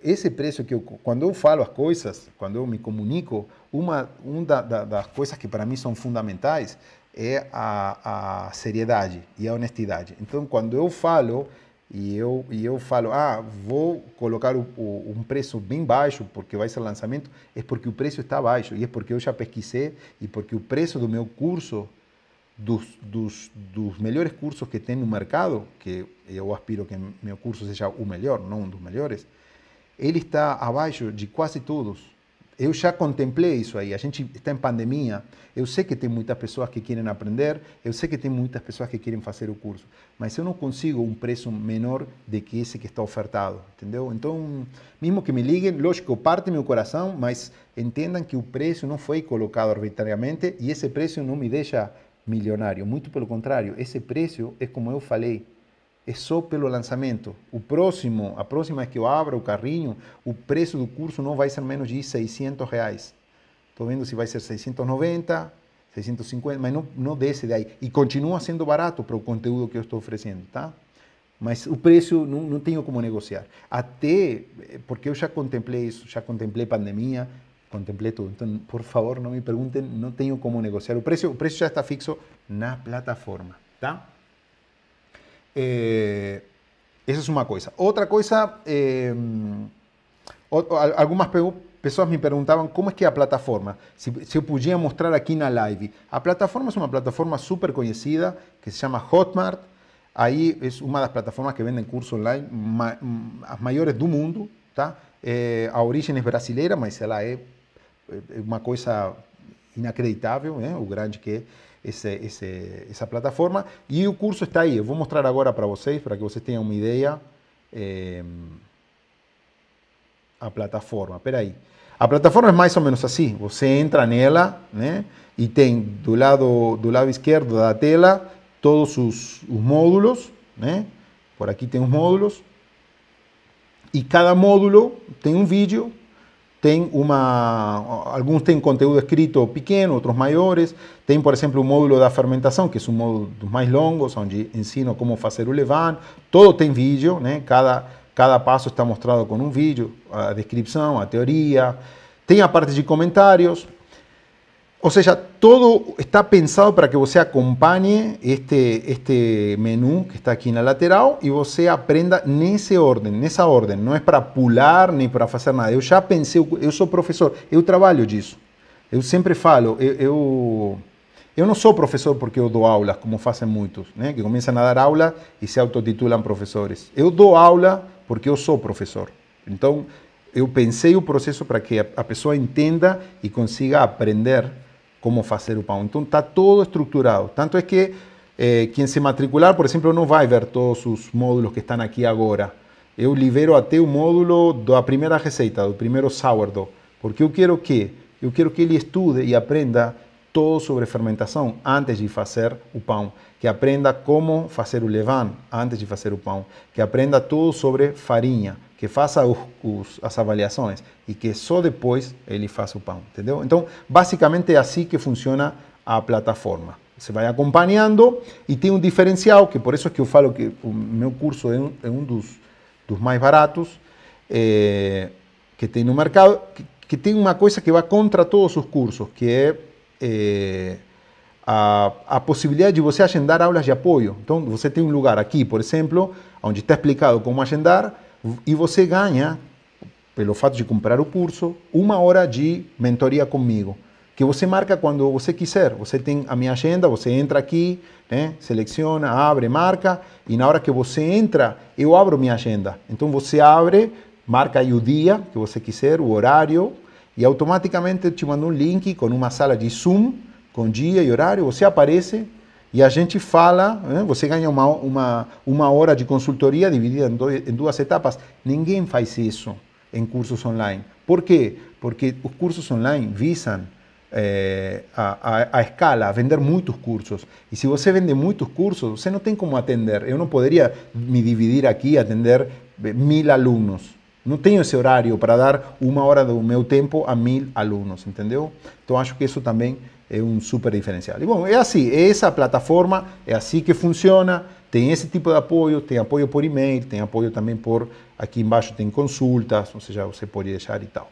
Esse preço que eu, quando eu falo as coisas, quando eu me comunico, uma, uma da, da, das coisas que para mim são fundamentais é a, a seriedade e a honestidade. Então, quando eu falo, e eu, e eu falo, ah, vou colocar o, o, um preço bem baixo porque vai ser lançamento, é porque o preço está baixo e é porque eu já pesquisei e porque o preço do meu curso, dos, dos, dos melhores cursos que tem no mercado, que eu aspiro que meu curso seja o melhor, não um dos melhores, ele está abaixo de quase todos. Eu já contemplei isso aí. A gente está em pandemia. Eu sei que tem muitas pessoas que querem aprender. Eu sei que tem muitas pessoas que querem fazer o curso. Mas eu não consigo um preço menor do que esse que está ofertado, entendeu? Então, mesmo que me liguem, lógico, parte meu coração, mas entendam que o preço não foi colocado arbitrariamente e esse preço não me deixa milionário. Muito pelo contrário, esse preço é como eu falei é só pelo lançamento. O próximo, a próxima é que eu abro o carrinho, o preço do curso não vai ser menos de 600 reais. Estou vendo se vai ser 690, 650, mas não, não desce daí. E continua sendo barato para o conteúdo que eu estou oferecendo, tá? Mas o preço não, não tenho como negociar. Até eh, porque eu já contemplei isso, já contemplei pandemia, contemplei tudo. Então, por favor, não me perguntem, não tenho como negociar. O preço, o preço já está fixo na plataforma, tá? Eh, esa es una cosa. Otra cosa, eh, algunas personas me preguntaban cómo es que plataforma, si se podía mostrar aquí en la live. A plataforma es una plataforma súper conocida que se llama Hotmart. ahí es una de las plataformas que venden cursos online, las mm, mayores del mundo, la eh, a origem es brasileira, mas una cosa inacreditable grande que es esse, esse, essa plataforma. E o curso está aí. Eu vou mostrar agora para vocês, para que vocês tenham uma ideia. É, eh, a plataforma. Espera aí. A plataforma é mais ou menos assim. Você entra nela né, e tem do lado, do lado esquerdo da tela todos os, os módulos. Né? Por aqui tem os módulos. E cada módulo tem um vídeo tem uma, alguns têm conteúdo escrito pequeno, outros maiores. Tem, por exemplo, o módulo da fermentação, que é um módulo dos mais longos, onde ensino como fazer o levain. Todo tem vídeo, né? Cada, cada passo está mostrado com um vídeo, a descrição, a teoria. Tem a parte de comentários, o sea, todo está pensado para que você acompañe este, este menú que está aquí en la lateral y você aprenda nesse orden, nessa orden. No es para pular nem para hacer nada. Eu já pensei, eu sou professor, eu trabalho disso. Eu sempre falo, eu, eu, não sou professor porque eu dou aulas, como fazem muitos, né, que começam a dar aula e se autotitulam professores. Eu dou aula porque eu sou professor. Então, eu pensei o processo para que a pessoa entenda e consiga aprender como fazer o pão. Então está todo estruturado. Tanto é que eh, quem se matricular, por exemplo, não vai ver todos os módulos que estão aqui agora. Eu libero até o módulo da primeira receita, do primeiro sourdough, porque eu quero que eu quero que ele estude e aprenda todo sobre fermentação antes de fazer o pão, que aprenda como fazer o levain antes de fazer o pão, que aprenda tudo sobre farinha, que faça os, os, as avaliações e que só depois ele faça o pão, entendeu? Então, basicamente é assim que funciona a plataforma. Você vai acompanhando e tem um diferencial, que por isso é que eu falo que o meu curso é um, é um dos, dos, mais baratos é, que tem no mercado, que, que, tem uma coisa que vai contra todos os cursos, que é, é a, a, possibilidade de você agendar aulas de apoio. Então, você tem um lugar aqui, por exemplo, onde está explicado como agendar, e você ganha, pelo fato de comprar o curso, uma hora de mentoria comigo, que você marca quando você quiser. Você tem a minha agenda, você entra aqui, né? seleciona, abre, marca, e na hora que você entra, eu abro minha agenda. Então você abre, marca aí o dia que você quiser, o horário, e automaticamente eu te mando um link com uma sala de Zoom, com dia e horário, você aparece e a gente fala, né? você ganha uma, uma, uma hora de consultoria dividida em, em duas etapas. Ninguém faz isso em cursos online. Por quê? Porque os cursos online visam é, a, a, a, escala, vender muitos cursos. E se você vende muitos cursos, você não tem como atender. Eu não poderia me dividir aqui e atender eh, mil alunos. Não tenho esse horário para dar uma hora do meu tempo a mil alunos, entendeu? Então acho que isso também é um super diferencial. E bom, é assim, é essa plataforma, é assim que funciona, tem esse tipo de apoio, tem apoio por e-mail, tem apoio também por, aqui embaixo tem consultas, ou seja, você pode deixar e tal.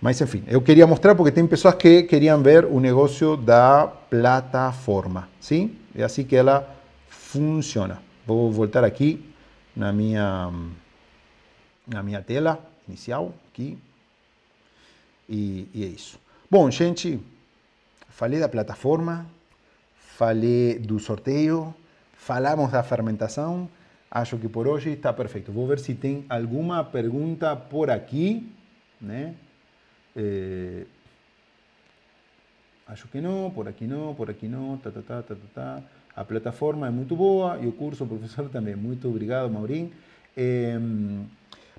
Mas enfim, eu queria mostrar porque tem pessoas que queriam ver o negócio da plataforma, sim? É assim que ela funciona. Vou voltar aqui na minha hum, na minha tela inicial aqui. E, e é isso. Bom, gente, falei da plataforma, falei do sorteio, falamos da fermentação. Acho que por hoje está perfeito. Vou ver se tem alguma pergunta por aqui, né? É... Acho que não, por aqui não, por aqui não, tá, tá, tá, tá, tá, A plataforma é muito boa e o curso, professor, também. Muito obrigado, Maurinho. É...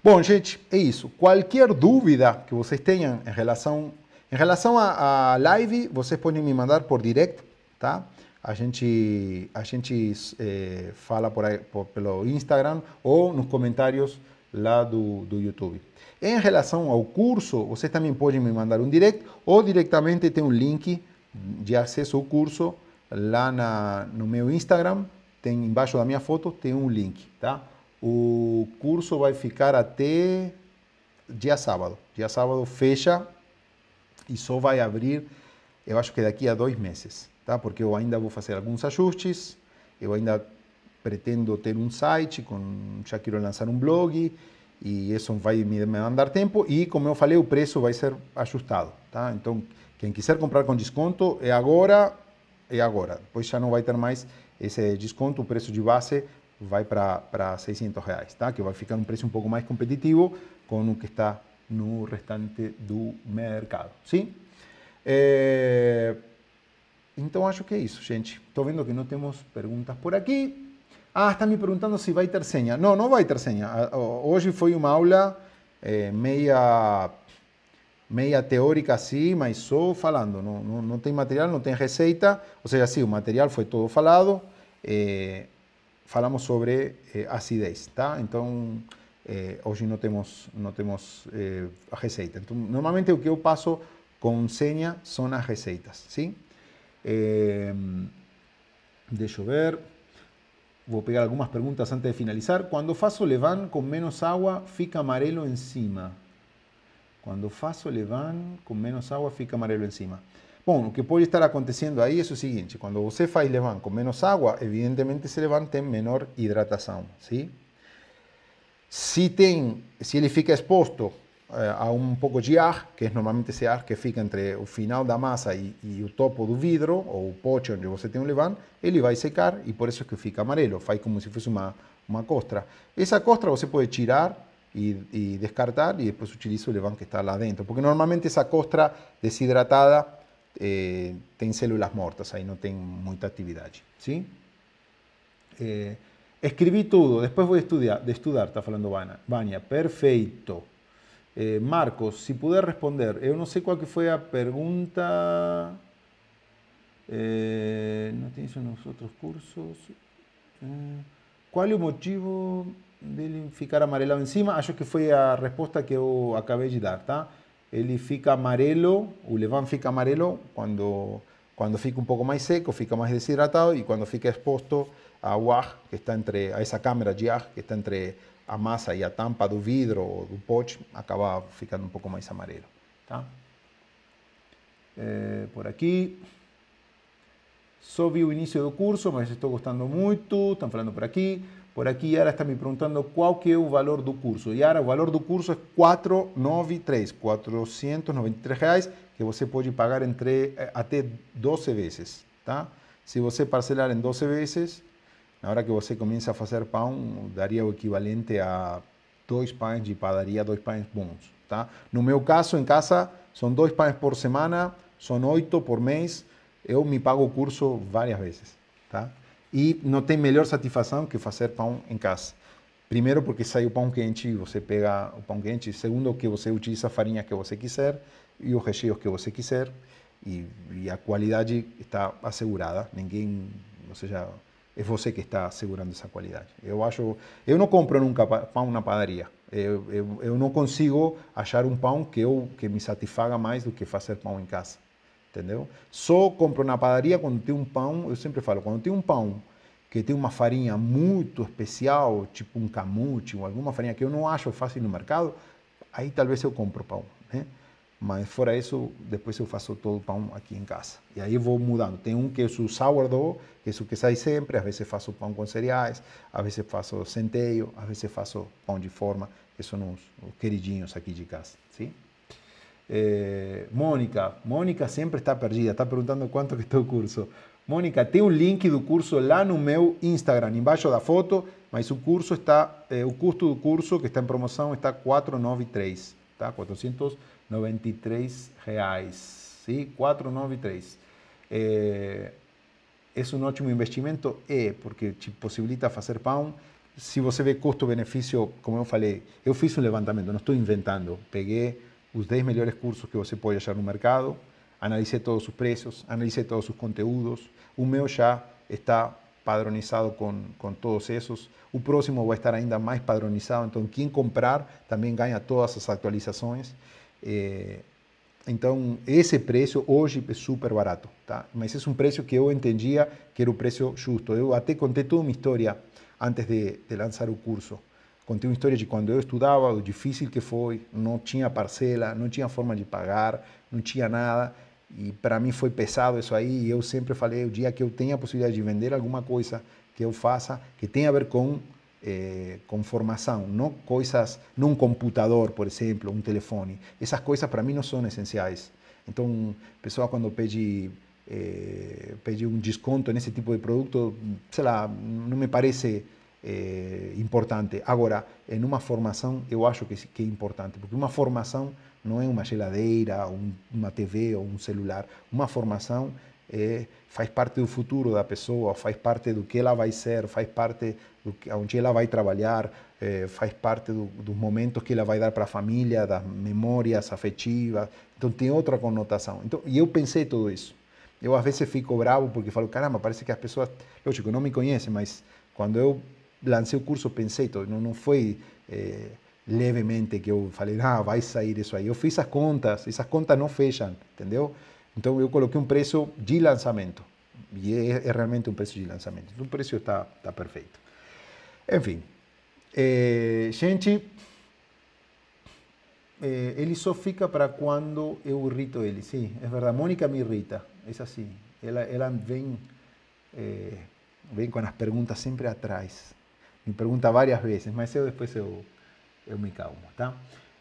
Bom, gente, é isso. Qualquer dúvida que vocês tenham em relação em relação à live, vocês podem me mandar por direct, tá? A gente a gente é, fala por, aí, por, pelo Instagram ou nos comentários lá do, do YouTube. Em relação ao curso, vocês também podem me mandar um direct ou diretamente tem um link de acesso ao curso lá na, no meu Instagram, tem embaixo da minha foto, tem um link, tá? O curso vai ficar até dia sábado. Dia sábado fecha e só vai abrir, eu acho que daqui a dois meses, tá? Porque eu ainda vou fazer alguns ajustes, eu ainda pretendo ter um site, com, já quero lançar um blog e isso vai me mandar tempo e, como eu falei, o preço vai ser ajustado, tá? Então, quem quiser comprar com desconto, é agora, é agora. Depois já não vai ter mais esse desconto, o preço de base vai para 600 reais, tá? Que a ficar un um precio un um poco más competitivo con lo que está no restante do mercado, ¿sí? Entonces, eh, Então acho que é isso, gente. Estoy vendo que no tenemos preguntas por aquí. Ah, está me perguntando se vai ter senha. Não, não vai ter senha. Ah, hoje foi uma aula é, eh, meia meia teórica assim, mas só falando. No não, tem material, no tem receita. O sea, sim, o material fue todo falado. Eh, falamos sobre eh, acidez, Entonces Então, eh, no tenemos, temos, eh, normalmente lo que yo paso con senha son as ¿sí? sim? deixa eu ver. pegar algunas preguntas antes de finalizar. Cuando faço van con menos agua, fica amarelo encima? Cuando Quando faço van con menos agua, fica amarelo encima? Bueno, lo que puede estar aconteciendo ahí es lo siguiente, cuando usted le levan con menos agua, evidentemente se levante tiene menor hidratación, ¿sí? Si ten, si ele fica expuesto eh, a un poco de ar, que es normalmente ese ar que fica entre el final de la masa y el topo do vidro, o pote donde você tem o él levan, va a secar y por eso es que fica amarelo, faz como si fuese una uma costra. Esa costra usted puede tirar y, descartar y después utilizo el leván que está lá dentro. Porque normalmente esa costra deshidratada Eh, tem células mortas, aí não tem muita atividade, sim? Eh, escrevi tudo, depois vou estudar, de estudar, está falando Vânia. Vânia, perfeito. Eh, Marcos, se puder responder, eu não sei qual que foi a pergunta... não tens nos outros cursos? qual é o motivo dele ficar amarelado em cima? Acho que foi a resposta que eu acabei de dar, tá? el fica amarelo, o levante fica amarelo cuando quando fica un poco más seco, fica más deshidratado y cuando fica exposto a agua que está entre a esa cámara de que está entre a masa y a tampa do vidro o do pote, acaba ficando un poco más amarelo, eh, por aquí, Só vi el inicio do curso, me estoy gustando mucho, están hablando por aquí. Por aqui, Yara está me perguntando qual que é o valor do curso. Yara, o valor do curso é 493, 493 reais, que você pode pagar entre, eh, até 12 vezes, tá? Se você parcelar em 12 vezes, na hora que você começa a fazer pão, daria o equivalente a dois pães de padaria, dois pães bons, tá? No meu caso, em casa, são dois pães por semana, são oito por mês, eu me pago o curso várias vezes, tá? E não tem melhor satisfação que fazer pão em casa. Primeiro porque sai o pão quente, e você pega o pão quente. Segundo que você utiliza a farinha que você quiser e os recheios que você quiser. E, e a qualidade está assegurada. Ninguém, ou seja, é você que está assegurando essa qualidade. Eu acho, eu não compro nunca pão na padaria. Eu, eu, eu não consigo achar um pão que eu que me satisfaga mais do que fazer pão em casa entendeu? Só compro na padaria quando tem um pão, eu sempre falo, quando tem um pão que tem uma farinha muito especial, tipo um camute, ou alguma farinha que eu não acho fácil no mercado, aí talvez eu compro pão, né? Mas fora isso, depois eu faço todo o pão aqui em casa. E aí vou mudando. Tem um que é o sourdough, que é o que sai sempre. Às vezes faço pão com cereais, às vezes faço centeio, às vezes faço pão de forma, que são os queridinhos aqui de casa, sim? É, eh, Mônica, Mônica sempre está perdida, está perguntando quanto que está o curso. Mônica, tem um link do curso lá no meu Instagram, embaixo da foto, mas o curso está, é, o custo do curso que está em promoção está 493, tá? 493 reais, sim? 493. É, é um ótimo investimento? É, porque te possibilita fazer pão. Se você vê custo-benefício, como eu falei, eu fiz um levantamento, não estou inventando. Peguei os 10 melhores cursos que você pode achar no mercado, Analisei todos os preços, analisei todos os conteúdos, o meu já está padronizado com, com todos esses, o próximo vai estar ainda mais padronizado, então quem comprar também ganha todas as atualizações. É, eh, então, esse preço hoje é super barato, tá? mas é um preço que eu entendia que era o preço justo. Eu até contei toda uma história antes de, de lançar o curso. Contei uma história de quando eu estudava, o difícil que foi, não tinha parcela, não tinha forma de pagar, não tinha nada. E para mim foi pesado isso aí. E eu sempre falei: o dia que eu tenha a possibilidade de vender alguma coisa que eu faça que tenha a ver com, eh, com formação, não coisas, não um computador, por exemplo, um telefone. Essas coisas para mim não são essenciais. Então, pessoal quando pede eh, pedi um desconto nesse tipo de produto, mm, sei lá, não me parece é, importante. Agora, em uma formação, eu acho que, que é importante, porque uma formação não é uma geladeira, um, uma TV ou um celular. Uma formação é, eh, faz parte do futuro da pessoa, faz parte do que ela vai ser, faz parte do que, onde ela vai trabalhar, é, eh, faz parte do, dos momentos que ela vai dar para a família, das memórias afetivas. Então tem outra conotação. Então, e eu pensei tudo isso. Eu às vezes fico bravo porque falo, caramba, parece que as pessoas, lógico, não me conhecem, mas quando eu lancei o curso, pensei, não, não foi é, levemente que eu falei, ah, vai sair isso aí. Eu fiz as contas, essas contas não fecham, entendeu? Então eu coloquei um preço de lançamento. E é, é realmente um preço de lançamento. Então, o preço está tá perfeito. Enfim, é, gente, é, ele só fica para quando eu irrito ele. Sim, é verdade. Mônica me irrita, é assim. Ela, ela vem, é, vem com as perguntas sempre atrás. me pregunta varias veces, maeseo después yo me calmo,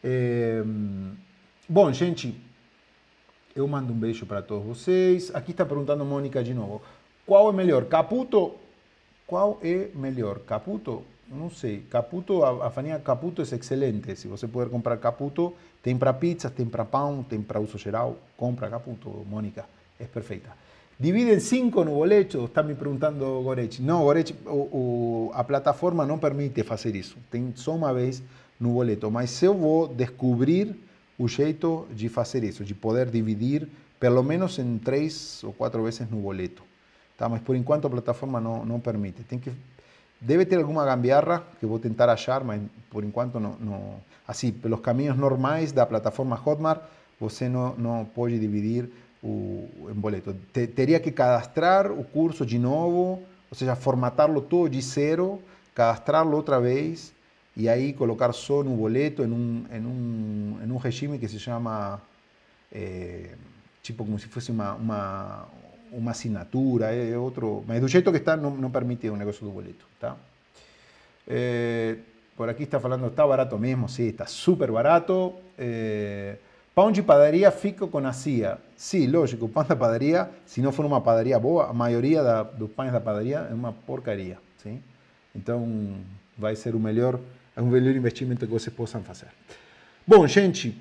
eh, bom, gente, eu mando un beijo para todos vocês. Aquí está preguntando Mónica de cuál es mejor Caputo? ¿Cuál es mejor, Caputo? No sé, Caputo, Afanía Caputo es excelente. Si você puede comprar Caputo, tem para pizzas, tem para pan, tem para uso geral. Compra Caputo, Mónica, es perfecta. Dividen cinco nuvolechos, está me preguntando Gorech. No, Gorech, la plataforma no permite hacer eso. ten só uma vez nuvoleto. Mas voy a descubrir el jeito de hacer eso, de poder dividir por lo menos en tres o cuatro veces nuboleto. boleto. Mas por enquanto la plataforma no permite. que Debe tener alguna gambiarra que voy a intentar hallar, pero por enquanto no, no. Así, los caminos normales de la plataforma Hotmart, usted no, no puede dividir o, boleto. Tenía que cadastrar o curso de novo, o sea, formatarlo todo de cero, cadastrarlo otra vez y ahí colocar solo un boleto, en un régimen que se llama eh, tipo, como si fuese una asignatura. uma assinatura, é, outro... que está, no permite un negocio de boleto, eh, por aquí está hablando, está barato mismo. Sí, está súper barato. Eh, Pão de padaria fica com a CIA. Sim, lógico, o pão da padaria, se não for uma padaria boa, a maioria da, dos pães da padaria é uma porcaria. Sim? Então, vai ser o melhor, é um melhor investimento que vocês possam fazer. Bom, gente,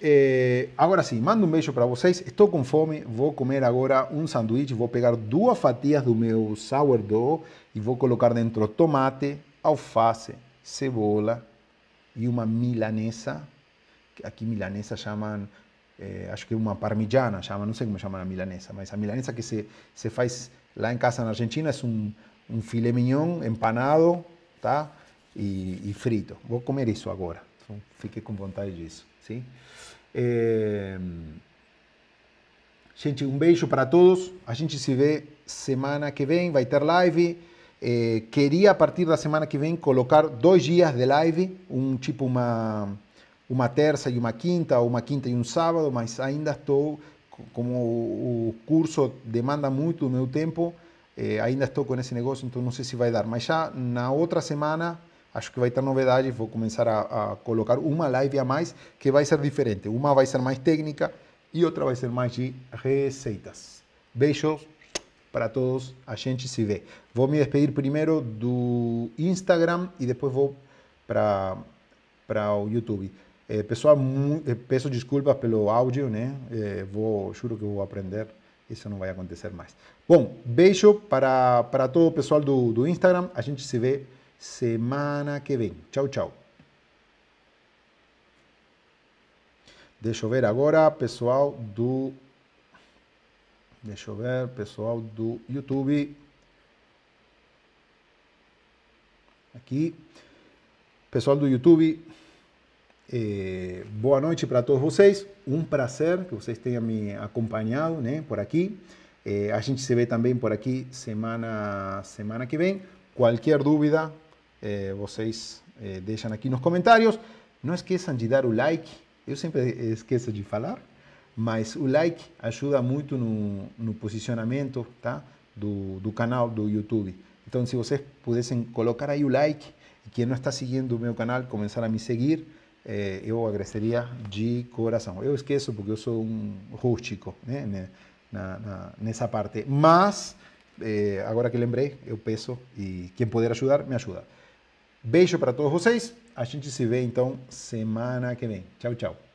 eh, agora sim, mando um beijo para vocês. Estou com fome, vou comer agora um sanduíche. Vou pegar duas fatias do meu sourdough e vou colocar dentro tomate, alface, cebola e uma milanesa aqui milanesa chamam, eh, acho que uma parmigiana chama, não sei como chamam a milanesa, mas a milanesa que se, se faz lá em casa na Argentina é um, um filé mignon empanado, tá? E, e frito. Vou comer isso agora. Então, com vontade disso, sim? É... Eh, gente, um beijo para todos. A gente se vê semana que vem. Vai ter live. É, eh, queria, a partir da semana que vem, colocar dois dias de live, um tipo uma uma terça e uma quinta, ou uma quinta e um sábado, mas ainda estou, como o curso demanda muito do meu tempo, eh, ainda estou com esse negócio, então não sei se vai dar. Mas já na outra semana, acho que vai ter novidade, vou começar a, a colocar uma live a mais que vai ser diferente. Uma vai ser mais técnica e outra vai ser mais de receitas. Beijos para todos, a gente se vê. Vou me despedir primeiro do Instagram e depois vou para para o YouTube. É, pessoal, eh, peço desculpa pelo áudio, né? É, vou, juro que vou aprender. Isso não vai acontecer mais. Bom, beijo para, para todo o pessoal do, do Instagram. A gente se vê semana que vem. Tchau, tchau. Deixa eu ver agora, pessoal do. Deixa eu ver, pessoal do YouTube. Aqui. Pessoal do YouTube. Eh, boa noite para todos vocês. Um prazer que vocês tenham me acompanhado né, por aqui. Eh, a gente se vê também por aqui semana, semana que vem. Qualquer dúvida, eh, vocês deixam aqui nos comentários. Não esqueçam de dar o like. Eu sempre esqueço de falar, mas o like ajuda muito no, no posicionamento tá, do, do canal do YouTube. Então, se vocês pudessem colocar aí o like, e quem não está seguindo o meu canal, começar a me seguir eh, eu agradeceria de coração. Eu esqueço porque eu sou um rústico né, na, na, nessa parte, mas eh, agora que lembrei, eu peço e quem puder ajudar, me ajuda. Beijo para todos vocês. A gente se vê então semana que vem. Tchau, tchau.